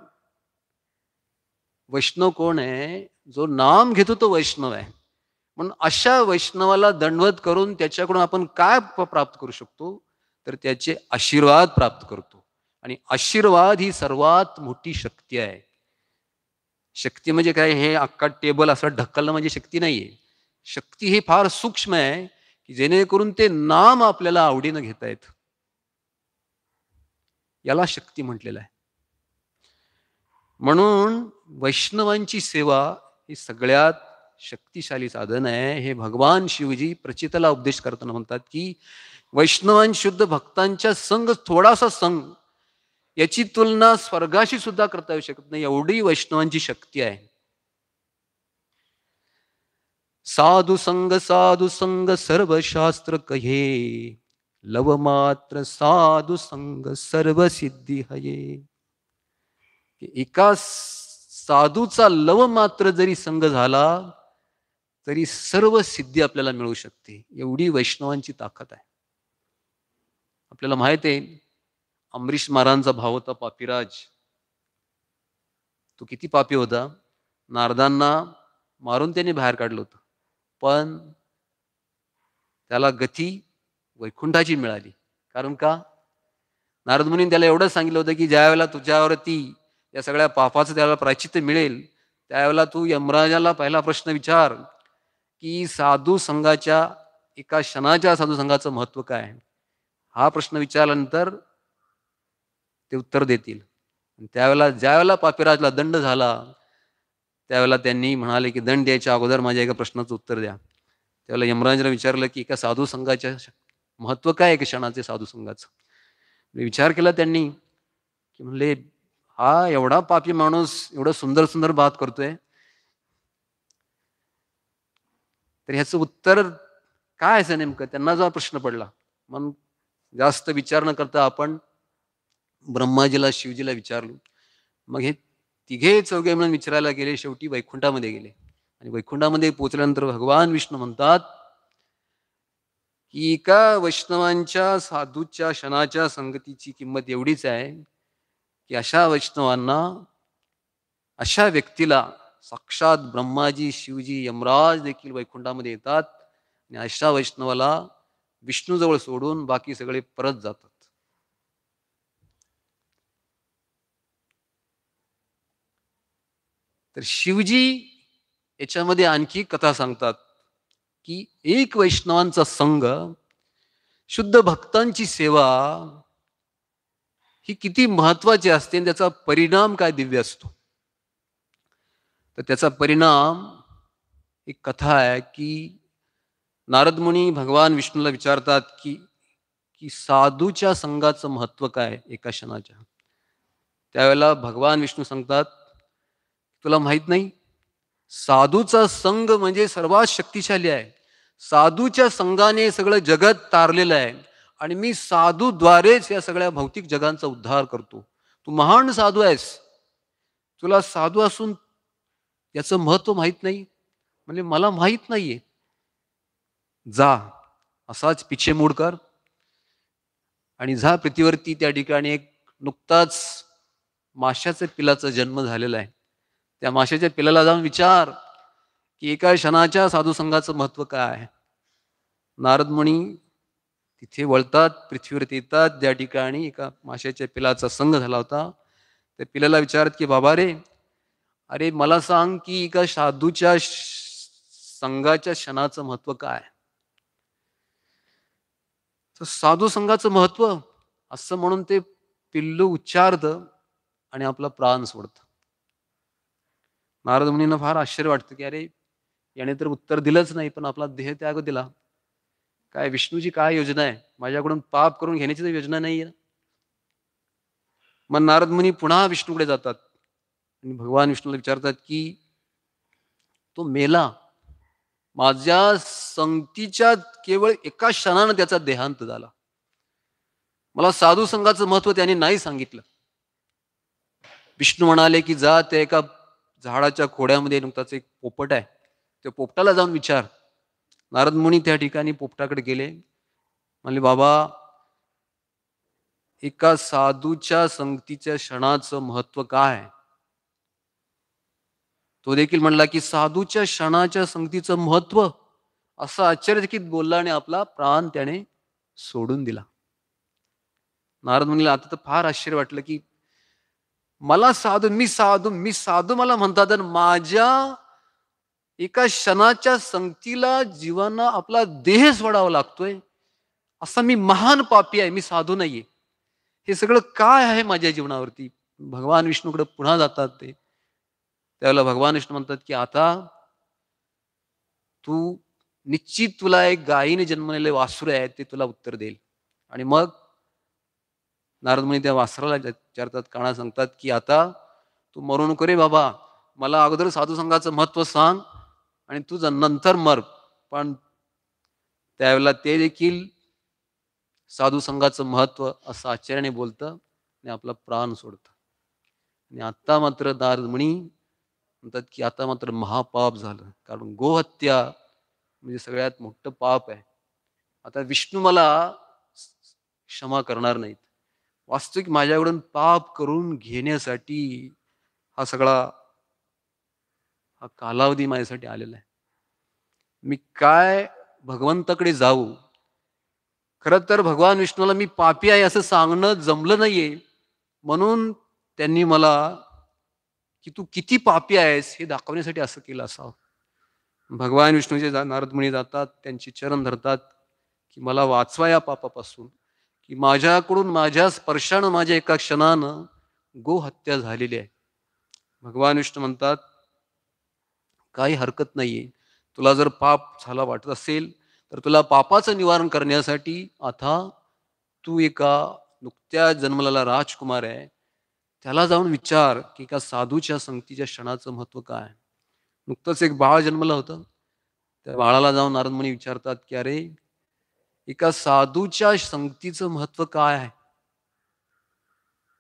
वैष्णव कोण आहे जो नाम घेतो तो वैष्णव आहे म्हणून अशा वैष्णवाला दंडवत करून त्याच्याकडून आपण काय प्राप्त करू शकतो तर त्याचे आशीर्वाद प्राप्त करतो आणि आशीर्वाद ही सर्वात मोठी शक्ती आहे शक्ती म्हणजे काय हे अख्खा टेबल असं ढकलणं म्हणजे शक्ती नाहीये शक्ती हे फार सूक्ष्म आहे की जेणेकरून ते नाम आपल्याला आवडीनं घेता येत याला शक्ती म्हटलेलं आहे म्हणून वैष्णवांची सेवा ही सगळ्यात शक्तिशाली साधन आहे हे भगवान शिवजी प्रचिताला उपदेश करताना म्हणतात की वैष्णवांशुद्ध शुद्ध भक्तांच्या संघ थोडासा संघ याची तुलना स्वर्गाशी सुद्धा करता येऊ शकत नाही एवढी वैष्णवांची शक्ती आहे साधु संग साधु संग सर्व शास्त्र कहे लव मात्र साधु संग सर्व सिद्धी हये एका साधूचा लव मात्र जरी संघ झाला तरी सर्व सिद्धी आपल्याला मिळू शकते एवढी वैष्णवांची ताकद आहे आपल्याला माहित आहे अमरीश महाराजांचा भाव होता पापीराज तो किती पापी होता नारदांना मारून त्याने बाहेर काढलं होतं पण त्याला गती वैकुंठाची मिळाली कारण का नारद मुनी त्याला एवढंच सांगितलं होतं की ज्या वेळेला तुझ्यावरती या सगळ्या पापाचं त्याला प्राचित्य मिळेल त्यावेळेला तू यमराजाला पहिला प्रश्न विचार की साधू संघाच्या एका क्षणाच्या साधू संघाचं महत्व काय आहे हा प्रश्न विचारल्यानंतर ते उत्तर देतील त्यावेळेला वेळेला पापीराजला दंड झाला त्यावेळेला त्यांनी म्हणाले की दंड द्यायच्या अगोदर माझ्या एका प्रश्नाचं उत्तर द्या त्यावेळेला यमराजला विचारलं की एका साधू संघाच्या महत्व काय आहे क्षणाचे साधू संघाचं म्हणजे विचार केला त्यांनी की म्हणले हा एवढा पापी माणूस एवढा सुंदर सुंदर बात करतोय तर ह्याचं उत्तर काय असं नेमकं त्यांना जो प्रश्न पडला मग जास्त विचार न करता आपण ब्रह्माजीला शिवजीला विचारलो मग हे तिघे चौघे म्हणून विचारायला गेले शेवटी वैकुंठामध्ये गेले आणि वैकुंठामध्ये पोचल्यानंतर भगवान विष्णू म्हणतात की एका वैष्णवांच्या साधूच्या क्षणाच्या संगतीची किंमत एवढीच आहे की अशा वैष्णवांना अशा व्यक्तीला साक्षात ब्रह्माजी शिवजी यमराज देखील वैकुंठामध्ये येतात आणि अशा वैष्णवाला विष्णूजवळ सोडून बाकी सगळे परत जातात तर शिवजी याच्यामध्ये आणखी कथा सांगतात की एक वैष्णवांचा संघ शुद्ध भक्तांची सेवा ही किती महत्वाची असते आणि त्याचा परिणाम काय दिव्य असतो तर त्याचा परिणाम एक कथा आहे की नारद मुनी भगवान विष्णूला विचारतात की की साधूच्या संघाचं महत्व काय एका क्षणाच्या त्यावेळेला भगवान विष्णू सांगतात तुला माहीत नाही साधूचा संघ म्हणजे सर्वात शक्तिशाली आहे साधूच्या संघाने सगळं जगत तारलेलं आहे आणि मी साधूद्वारेच या सगळ्या भौतिक जगांचा उद्धार करतो तू महान साधू आहेस तुला साधू असून याचं महत्व माहीत नाही म्हणजे मला माहीत नाहीये जा असाच मूड कर आणि झा पृथ्वीवरती त्या ठिकाणी एक नुकताच माशाच्या पिलाचा जन्म झालेला आहे त्या माशेच्या पिलाला जाऊन विचार की एका क्षणाच्या संघाचं महत्व काय आहे नारद मुनी तिथे वळतात पृथ्वीवरती येतात ज्या ठिकाणी एका माशाच्या पिलाचा संघ झाला होता त्या पिलाला विचारत की बाबा रे अरे मला सांग की एका साधूच्या संघाच्या क्षणाचं महत्व काय तर साधू संघाचं महत्व असं म्हणून ते पिल्लू उच्चारत आणि आपला प्राण सोडतं नारद मुनींना फार आश्चर्य वाटतं की अरे याने तर उत्तर दिलंच नाही पण आपला देह त्याग दिला काय विष्णूची काय योजना आहे माझ्याकडून पाप करून घेण्याची तर योजना नाही आहे मग नारद मुनी पुन्हा विष्णूकडे जातात आणि भगवान विष्णूला विचारतात की तो मेला माझ्या संगतीच्या केवळ एका क्षणानं त्याचा देहांत झाला मला साधू संघाचं महत्व त्यांनी नाही सांगितलं विष्णू म्हणाले की जा ते एका झाडाच्या खोड्यामध्ये नुकताच एक पोपट आहे त्या पोपटाला जाऊन विचार नारद मुनी त्या ठिकाणी पोपटाकडे गेले म्हणले बाबा एका साधूच्या संगतीच्या क्षणाचं महत्व काय तो देखील म्हणला की साधूच्या क्षणाच्या संगतीचं महत्व असं आश्चर्यचकित बोलला आणि आपला प्राण त्याने सोडून दिला नारद मुनीला आता तर फार आश्चर्य वाटलं की मला साधू मी साधू मी साधू मला म्हणतात माझ्या एका क्षणाच्या संगतीला जीवांना आपला देह सोडावा लागतोय असा मी महान पापी आहे मी साधू नाहीये हे सगळं काय आहे माझ्या जीवनावरती भगवान विष्णूकडे पुन्हा जातात ते त्यावेळेला भगवान विष्णू म्हणतात की आता तू निश्चित तुला एक गायीने जन्मलेले वासुर आहे ते तुला उत्तर देईल आणि मग नारद मुनी त्या वासराला विचारतात काना सांगतात की आता तू मरू नको रे बाबा मला अगोदर साधू संघाचं महत्व सांग आणि तुझं नंतर मर पण त्यावेळेला ते देखील साधू संघाचं महत्व असं आश्चर्याने बोलतं आणि आपला प्राण सोडतं आणि आता मात्र नारद मुनी म्हणतात की आता मात्र महापाप झालं कारण गोहत्या म्हणजे सगळ्यात मोठं पाप आहे आता विष्णू मला क्षमा करणार नाहीत वास्तविक माझ्याकडून पाप करून घेण्यासाठी हा सगळा हा कालावधी माझ्यासाठी आलेला आहे मी काय भगवंताकडे जाऊ खरं तर भगवान विष्णूला मी पापी आहे असं सांगणं जमलं नाहीये म्हणून त्यांनी मला की तू किती पापी आहेस हे दाखवण्यासाठी असं केलं असावं भगवान विष्णूचे नारदमुनी जातात त्यांची चरण धरतात की मला वाचवा या पापापासून की माझ्याकडून माझ्या स्पर्शानं माझ्या एका क्षणानं गोहत्या झालेली आहे भगवान विष्णू म्हणतात काही हरकत नाहीये तुला जर पाप झाला वाटत असेल तर तुला पापाचं निवारण करण्यासाठी आता तू एका नुकत्या जन्मलेला राजकुमार आहे त्याला जाऊन विचार की एका साधूच्या संगतीच्या क्षणाचं महत्व काय नुकतंच एक बाळ जन्मलं होतं त्या बाळाला जाऊन नारद विचारतात की अरे एका साधूच्या संगतीचं महत्व काय आहे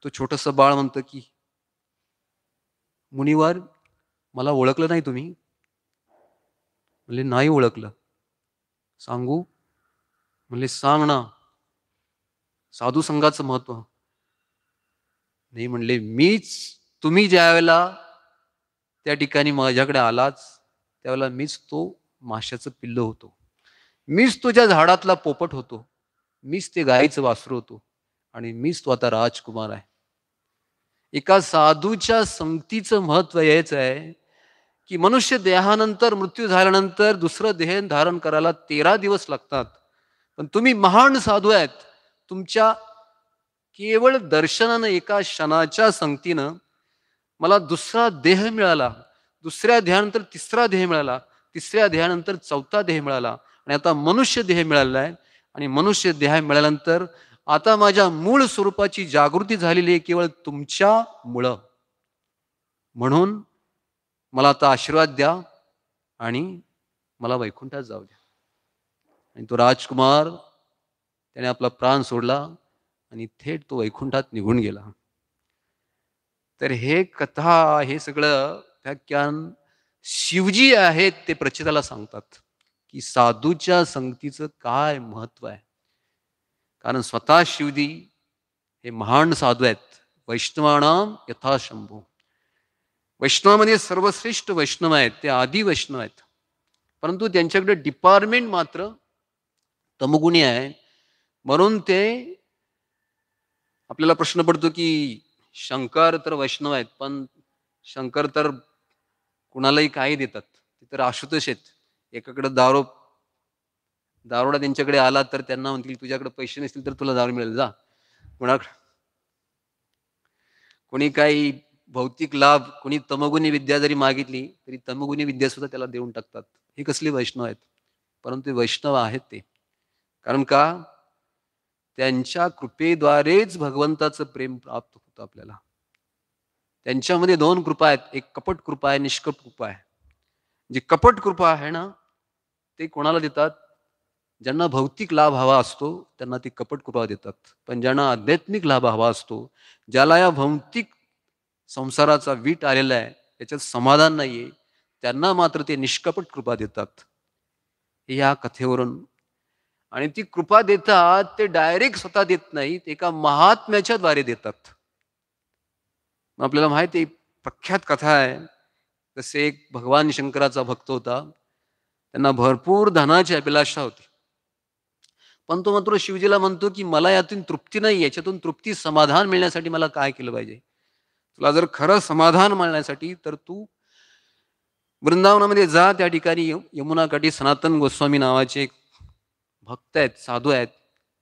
तो छोटस बाळ म्हणत की मुनिवार मला ओळखलं नाही तुम्ही म्हणले नाही ओळखलं सांगू म्हणले सांग ना साधू संघाचं महत्व नाही म्हणले मीच तुम्ही ज्या वेळेला त्या ठिकाणी माझ्याकडे आलाच त्यावेळेला मीच तो माशाचं पिल्लो होतो मीच तुझ्या झाडातला पोपट होतो मीच ते गायीचं वासरू होतो आणि मीच तो आता राजकुमार आहे एका साधूच्या संगतीचं महत्व हेच आहे की मनुष्य देहानंतर मृत्यू झाल्यानंतर दुसरं देह धारण करायला तेरा दिवस लागतात पण तुम्ही महान साधू आहेत तुमच्या केवळ दर्शनानं एका क्षणाच्या संगतीनं मला दुसरा देह मिळाला दुसऱ्या देहानंतर तिसरा देह मिळाला तिसऱ्या देहानंतर चौथा देह मिळाला आणि आता मनुष्य देह मिळालेला आहे आणि मनुष्य देह मिळाल्यानंतर आता माझ्या मूळ स्वरूपाची जागृती झालेली आहे केवळ तुमच्या मुळं म्हणून मला आता आशीर्वाद द्या आणि मला वैकुंठात जाऊ द्या आणि तो राजकुमार त्याने आपला प्राण सोडला आणि थेट तो वैकुंठात निघून गेला तर हे कथा हे सगळं व्याख्यान शिवजी आहेत ते प्रचिताला सांगतात की साधूच्या संगतीचं काय महत्व आहे कारण स्वतः शिवदी हे महान साधू आहेत वैष्णवाणाम यथाशंभू वैष्णवामध्ये म्हणजे सर्वश्रेष्ठ वैष्णव आहेत ते आदि वैष्णव आहेत परंतु त्यांच्याकडे डिपार्टमेंट मात्र तमगुणी आहे म्हणून ते आपल्याला प्रश्न पडतो की शंकर तर वैष्णव आहेत पण शंकर तर कुणालाही काही देतात ते तर आशुतोष आहेत एकाकडं दारो दारोडा त्यांच्याकडे आला तर त्यांना म्हणतील तुझ्याकडे पैसे नसतील तर तुला दारू मिळेल जा कोणी काही भौतिक लाभ कोणी तमगुणी विद्या जरी मागितली तरी तमगुणी विद्या सुद्धा त्याला देऊन टाकतात हे कसले वैष्णव आहेत परंतु वैष्णव आहेत ते कारण का त्यांच्या कृपेद्वारेच भगवंताचं प्रेम प्राप्त होतं आपल्याला त्यांच्यामध्ये दोन कृपा आहेत एक कपट कृपा आहे निष्कप कृपा आहे जी कपट कृपा आहे ना ते कोणाला देतात ज्यांना भौतिक लाभ हवा असतो त्यांना ती कपट कृपा देतात पण ज्यांना आध्यात्मिक लाभ हवा असतो ज्याला या भौतिक संसाराचा वीट आलेला आहे त्याच्यात समाधान नाहीये त्यांना मात्र ते निष्कपट कृपा देतात या कथेवरून आणि ती कृपा देतात ते डायरेक्ट स्वतः देत नाहीत एका महात्म्याच्या द्वारे देतात आपल्याला माहिती प्रख्यात कथा आहे जसे एक भगवान शंकराचा भक्त होता त्यांना भरपूर धनाची अभिलाषा होती पण तो मात्र शिवजीला म्हणतो की मला यातून तृप्ती नाही याच्यातून तृप्ती समाधान मिळण्यासाठी मला काय केलं पाहिजे तुला जर खरं समाधान मिळण्यासाठी तर तू वृंदावनामध्ये जा त्या ठिकाणी यमुनाकाठी सनातन गोस्वामी नावाचे एक भक्त आहेत साधू आहेत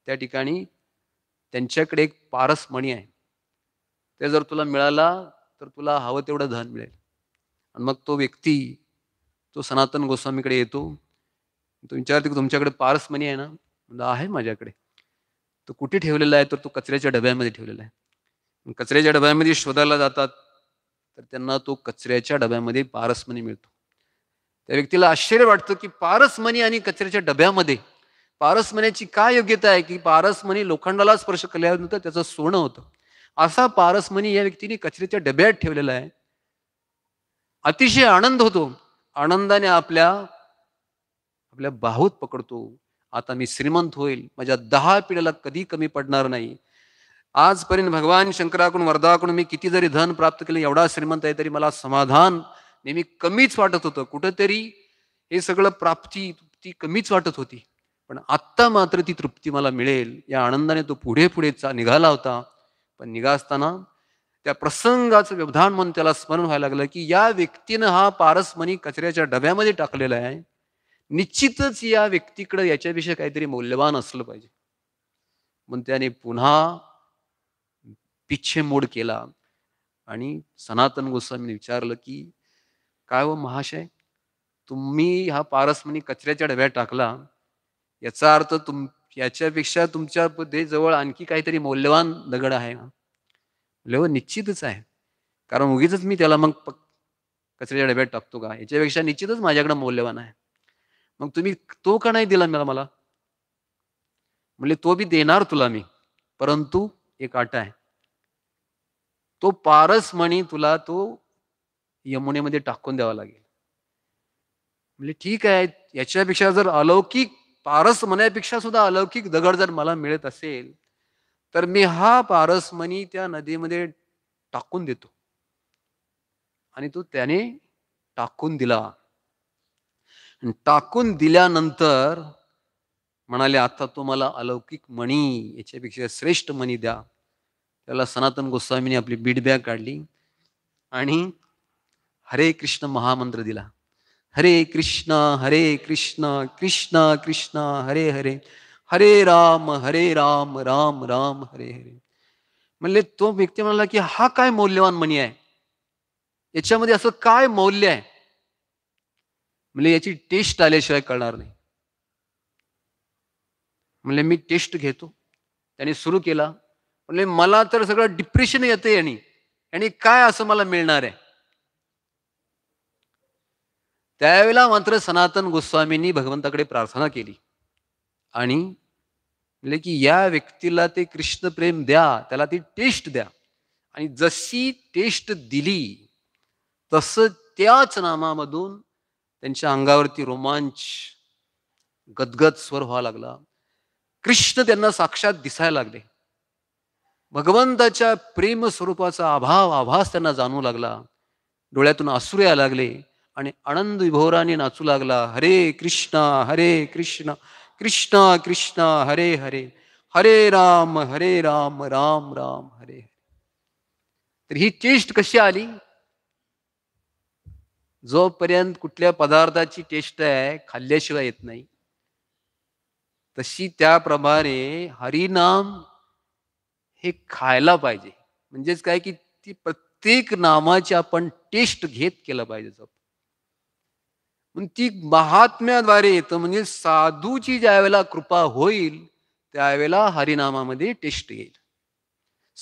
त्या ठिकाणी त्यांच्याकडे एक पारस मणी आहे ते जर तुला मिळाला तर तुला हवं तेवढं धन मिळेल आणि मग तो व्यक्ती तो सनातन गोस्वामीकडे येतो तो विचारतो की तुमच्याकडे पारस मनी आहे ना म्हणजे आहे माझ्याकडे तो कुठे ठेवलेला आहे तर तो कचऱ्याच्या डब्यामध्ये ठेवलेला आहे कचऱ्याच्या डब्यामध्ये शोधायला जातात तर त्यांना तो कचऱ्याच्या डब्यामध्ये पारस मनी मिळतो त्या व्यक्तीला आश्चर्य वाटतं की पारस मनी आणि कचऱ्याच्या डब्यामध्ये पारस मनीची काय योग्यता आहे की पारस मनी लोखंडाला स्पर्श केल्यानंतर त्याचं सोनं होतं असा पारस मनी या व्यक्तीने कचऱ्याच्या डब्यात ठेवलेला आहे अतिशय आनंद होतो आनंदाने आपल्या आपल्या बाहूत पकडतो आता मी श्रीमंत होईल माझ्या दहा पिढ्याला कधी कमी पडणार नाही आजपर्यंत भगवान शंकराकडून वर्धाकडून मी किती जरी धन प्राप्त केले एवढा श्रीमंत आहे तरी मला समाधान नेहमी कमीच वाटत होतं कुठंतरी हे सगळं प्राप्ती तृप्ती कमीच वाटत होती पण आत्ता मात्र ती तृप्ती मला मिळेल या आनंदाने तो पुढे पुढे निघाला होता पण निघा असताना त्या प्रसंगाचं व्यवधान म्हणून त्याला स्मरण व्हायला लागलं की या व्यक्तीनं हा पारसमणी कचऱ्याच्या डब्यामध्ये टाकलेला आहे निश्चितच या व्यक्तीकडे याच्याविषयी काहीतरी मौल्यवान असलं पाहिजे मग त्याने पुन्हा पिच्छे मोड केला आणि सनातन गोस्वामीने विचारलं की काय व हो महाशय तुम्ही हा पारसमणी कचऱ्याच्या डब्यात टाकला याचा अर्थ तुम याच्यापेक्षा तुमच्या जवळ आणखी काहीतरी मौल्यवान दगड आहे हो निश्चितच आहे कारण उगीच मी त्याला मग कचऱ्याच्या डब्यात टाकतो का याच्यापेक्षा निश्चितच माझ्याकडे मौल्यवान आहे मग तुम्ही तो का नाही दिला मला मला म्हणजे तो बी देणार तुला मी परंतु एक आटा आहे तो पारस म्हणी तुला तो यमुनेमध्ये टाकून द्यावा लागेल म्हणजे ठीक आहे याच्यापेक्षा जर अलौकिक पारस म्हणण्यापेक्षा सुद्धा अलौकिक दगड जर मला मिळत असेल तर मी हा पारस पारसमणी त्या नदीमध्ये टाकून देतो आणि तो त्याने टाकून दिला टाकून दिल्यानंतर म्हणाले आता तुम्हाला अलौकिक मणी याच्यापेक्षा श्रेष्ठ मणी द्या त्याला सनातन गोस्वामीने आपली बीड बॅग काढली आणि हरे कृष्ण महामंत्र दिला हरे कृष्ण हरे कृष्ण कृष्ण कृष्ण हरे हरे हरे राम हरे राम राम राम हरे हरे म्हणले तो व्यक्ती म्हणाला की हा काय मौल्यवान मणी आहे याच्यामध्ये असं काय मौल्य आहे म्हणजे याची टेस्ट आल्याशिवाय कळणार नाही म्हणले मी टेस्ट घेतो त्याने सुरू केला म्हणजे मला तर सगळं डिप्रेशन येते आणि आणि काय असं मला मिळणार आहे त्यावेळेला मात्र सनातन गोस्वामींनी भगवंताकडे प्रार्थना केली आणि म्हणले की या व्यक्तीला ते कृष्ण प्रेम द्या त्याला ती टेस्ट द्या आणि जशी टेस्ट दिली तसं त्याच नामामधून त्यांच्या अंगावरती रोमांच गदगद स्वर व्हावा लागला कृष्ण त्यांना साक्षात दिसायला लागले भगवंताच्या प्रेम स्वरूपाचा अभाव आभास त्यांना जाणू लागला डोळ्यातून आसुरे यायला लागले आणि आनंद विभोराने नाचू लागला हरे कृष्णा हरे कृष्णा कृष्णा कृष्णा हरे हरे हरे राम हरे राम राम राम हरे हरे तर ही टेस्ट कशी आली जोपर्यंत कुठल्या पदार्थाची टेस्ट आहे खाल्ल्याशिवाय येत नाही तशी त्याप्रमाणे हरिनाम हे खायला पाहिजे म्हणजेच काय की ती प्रत्येक नामाची आपण टेस्ट घेत केलं पाहिजे ती महात्म्याद्वारे येतं म्हणजे साधूची ज्या वेळेला कृपा होईल त्यावेळेला हरिनामामध्ये टेस्ट येईल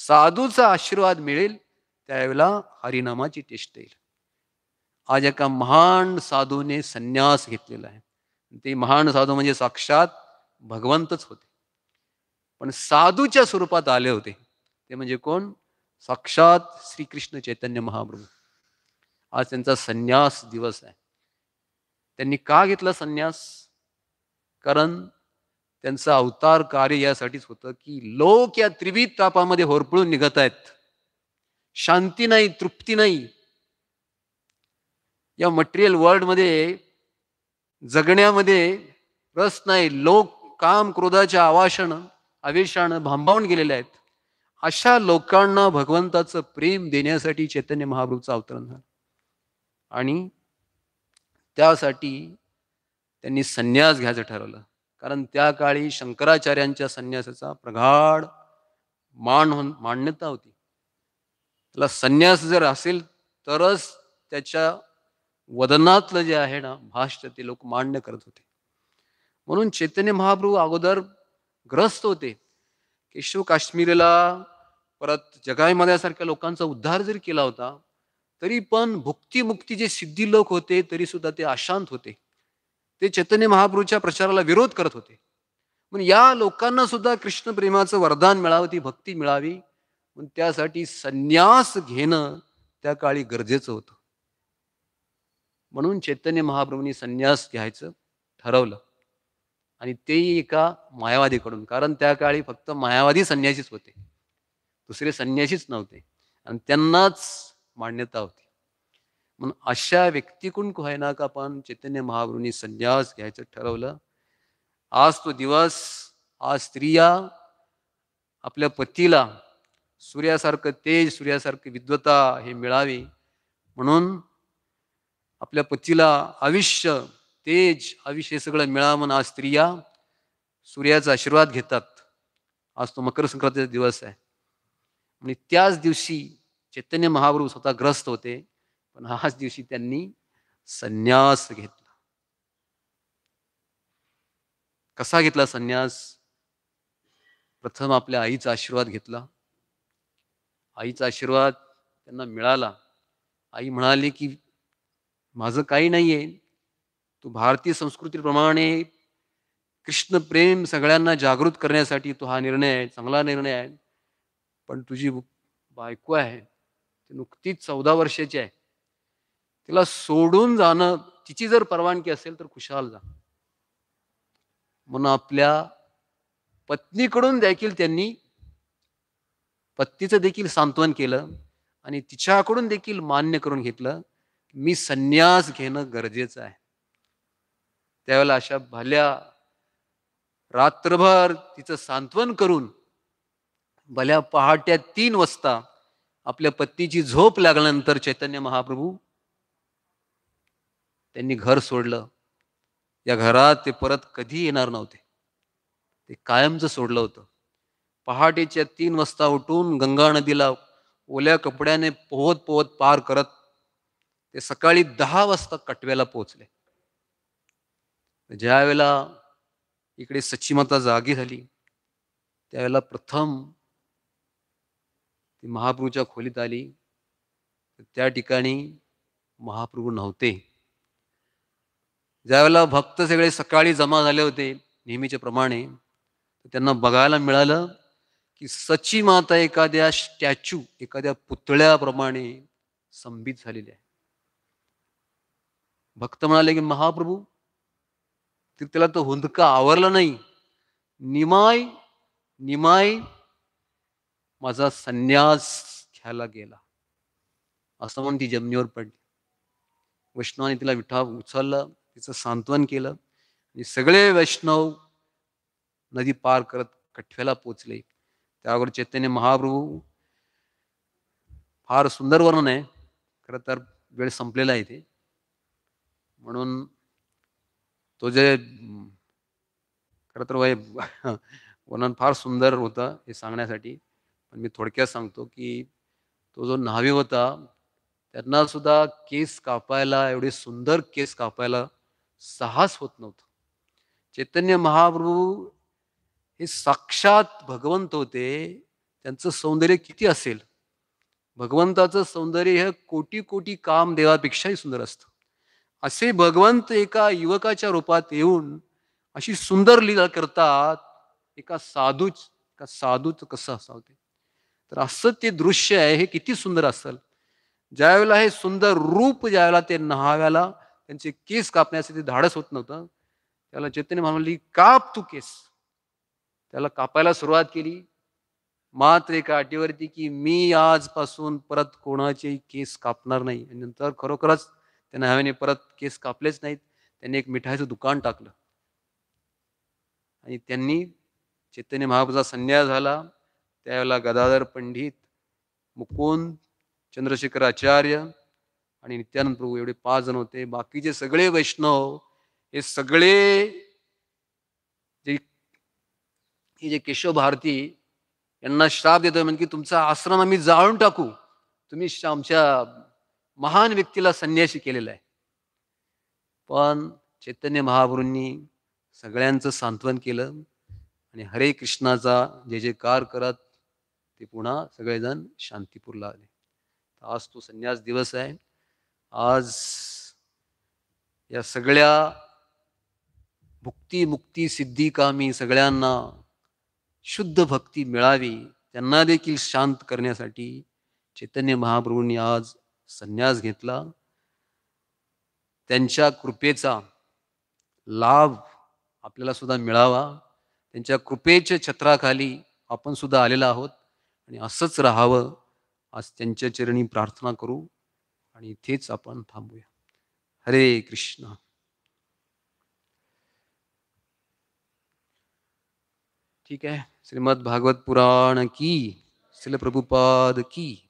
साधूचा आशीर्वाद मिळेल त्यावेळेला हरिनामाची टेस्ट येईल आज एका महान साधूने संन्यास घेतलेला आहे ते महान साधू म्हणजे साक्षात भगवंतच होते पण साधूच्या स्वरूपात आले होते ते म्हणजे कोण साक्षात श्रीकृष्ण चैतन्य महाप्रभू आज त्यांचा संन्यास दिवस आहे त्यांनी का घेतला संन्यास कारण त्यांचं अवतार कार्य यासाठीच होतं की लोक या त्रिविध तापामध्ये होरपळून निघत आहेत शांती नाही तृप्ती नाही या मटेरियल वर्ल्डमध्ये जगण्यामध्ये रस नाही लोक काम क्रोधाच्या आवाशानं आवेशानं भांबावून गेलेले आहेत अशा लोकांना भगवंताचं प्रेम देण्यासाठी चैतन्य महाप्रभूचं अवतरण झालं आणि त्यासाठी त्यांनी संन्यास घ्यायचं ठरवलं कारण त्या काळी शंकराचार्यांच्या संन्यासाचा प्रगाढ मान होऊन मान्यता होती त्याला संन्यास जर असेल तरच त्याच्या वदनातलं जे आहे ना भाष्य ते लोक मान्य करत होते म्हणून चैतन्य महाप्रभू अगोदर ग्रस्त होते केशव काश्मीरला परत मध्यासारख्या लोकांचा उद्धार जर केला होता तरी पण जे सिद्धी लोक होते तरी सुद्धा ते अशांत होते ते चैतन्य महाप्रभूच्या प्रचाराला विरोध करत होते पण या लोकांना सुद्धा कृष्ण प्रेमाचं वरदान मिळावं ती भक्ती मिळावी म्हणून त्यासाठी संन्यास घेणं त्या काळी गरजेचं होतं म्हणून चैतन्य महाप्रभूंनी संन्यास घ्यायचं ठरवलं आणि तेही एका मायावादीकडून कारण त्या काळी फक्त मायावादी संन्यासीच होते दुसरे संन्यासीच नव्हते आणि त्यांनाच मान्यता होती म्हणून अशा व्यक्तीकडून ना का आपण चैतन्य महाप्रभूंनी संन्यास घ्यायचं ठरवलं आज तो दिवस आज स्त्रिया आपल्या पतीला सूर्यासारखं तेज सूर्यासारखी विद्वता हे मिळावी म्हणून आपल्या पतीला आयुष्य तेज आयुष्य हे सगळं मिळावं म्हणून आज स्त्रिया सूर्याचा आशीर्वाद घेतात आज तो मकर संक्रांतीचा दिवस आहे आणि त्याच दिवशी चैतन्य महाप्रभू स्वतः ग्रस्त होते पण हाच दिवशी त्यांनी संन्यास घेतला कसा घेतला संन्यास प्रथम आपल्या आईचा आशीर्वाद घेतला आईचा आशीर्वाद त्यांना मिळाला आई म्हणाली की माझं काही नाहीये तू भारतीय संस्कृतीप्रमाणे कृष्ण प्रेम सगळ्यांना जागृत करण्यासाठी तो हा निर्णय आहे चांगला निर्णय आहे पण तुझी बायको आहे नुकतीच चौदा वर्षाची आहे तिला सोडून जाणं तिची जर परवानगी असेल तर खुशाल जा म्हणून आपल्या पत्नीकडून देखील त्यांनी पत्नीचं देखील सांत्वन केलं आणि तिच्याकडून देखील मान्य करून घेतलं मी संन्यास घेणं गरजेचं आहे त्यावेळेला अशा भल्या रात्रभर तिचं सांत्वन करून भल्या पहाट्या तीन वाजता आपल्या पत्नीची झोप लागल्यानंतर चैतन्य महाप्रभू त्यांनी घर सोडलं या घरात ते परत कधी येणार नव्हते ते कायमचं सोडलं होतं पहाटेच्या तीन वाजता उठून गंगा नदीला ओल्या कपड्याने पोहत पोहत पार करत ते सकाळी दहा वाजता कटव्याला पोहोचले वेळेला इकडे सचिमाता जागी झाली त्यावेळेला प्रथम ती महाप्रभूच्या खोलीत आली त्या ठिकाणी महाप्रभू नव्हते ज्यावेळेला भक्त सगळे सकाळी जमा झाले होते नेहमीच्या प्रमाणे त्यांना बघायला मिळालं की सची माता एखाद्या स्टॅच्यू एखाद्या पुतळ्याप्रमाणे संबित झालेली आहे भक्त म्हणाले की महाप्रभू त्याला तो हुंदका आवरला नाही निमाय निमाय माझा संन्यास घ्यायला गेला असं म्हणून ती जमिनीवर पडली वैष्णवाने तिला विठा उचललं तिचं सांत्वन केलं आणि सगळे वैष्णव नदी पार करत कठव्याला पोचले त्यावर चैतन्य महाप्रभू फार सुंदर वर्णन आहे खरं तर वेळ संपलेला आहे ते म्हणून तो जे खरं तर [laughs] वर्णन फार सुंदर होतं हे सांगण्यासाठी पण मी थोडक्यात सांगतो की तो जो न्हावी होता त्यांना सुद्धा केस कापायला एवढे सुंदर केस कापायला साहस होत नव्हतं चैतन्य महाप्रभू हे साक्षात भगवंत होते त्यांचं सौंदर्य किती असेल भगवंताचं सौंदर्य हे कोटी कोटी काम देवापेक्षाही सुंदर असतं असे भगवंत एका युवकाच्या रूपात येऊन अशी सुंदर लीला करतात एका साधूच एका साधूच कसं ते तर असं ते दृश्य आहे हे किती सुंदर असेल ज्यावेळेला हे सुंदर रूप ज्यावेळेला ते न्हाव्याला त्यांचे केस कापण्याचं ते धाडस होत नव्हतं त्याला चैतन्य म्हणाली काप तू केस त्याला कापायला सुरुवात केली मात्र एका अटीवरती की मी आजपासून परत कोणाचे केस कापणार नाही आणि नंतर खरोखरच त्या न्हाव्याने परत केस कापलेच नाहीत त्यांनी एक मिठाईचं दुकान टाकलं आणि त्यांनी चैतन्य महाप्रजा संन्यास झाला त्यावेळेला गदाधर पंडित मुकुंद चंद्रशेखर आचार्य आणि नित्यानंद प्रभू एवढे पाच जण होते बाकीचे सगळे वैष्णव हे सगळे जे हे जे केशव भारती यांना श्राप देतो म्हणजे की तुमचा आश्रम आम्ही जाळून टाकू तुम्ही आमच्या महान व्यक्तीला संन्यासी केलेला आहे पण चैतन्य महाप्रूंनी सगळ्यांचं सांत्वन केलं आणि हरे कृष्णाचा जे जे कार करत ते पुन्हा सगळेजण शांतीपूरला आले आज तो संन्यास दिवस आहे आज या सगळ्या भुक्ती मुक्ती सिद्धी कामी सगळ्यांना शुद्ध भक्ती मिळावी त्यांना देखील शांत करण्यासाठी चैतन्य महाप्रभूंनी आज संन्यास घेतला त्यांच्या कृपेचा लाभ आपल्याला सुद्धा मिळावा त्यांच्या कृपेच्या छत्राखाली आपण सुद्धा आलेला आहोत आणि असंच राहावं आज त्यांच्या चरणी प्रार्थना करू आणि इथेच आपण थांबूया हरे कृष्ण ठीक आहे श्रीमद भागवत पुराण की श्रील प्रभुपाद की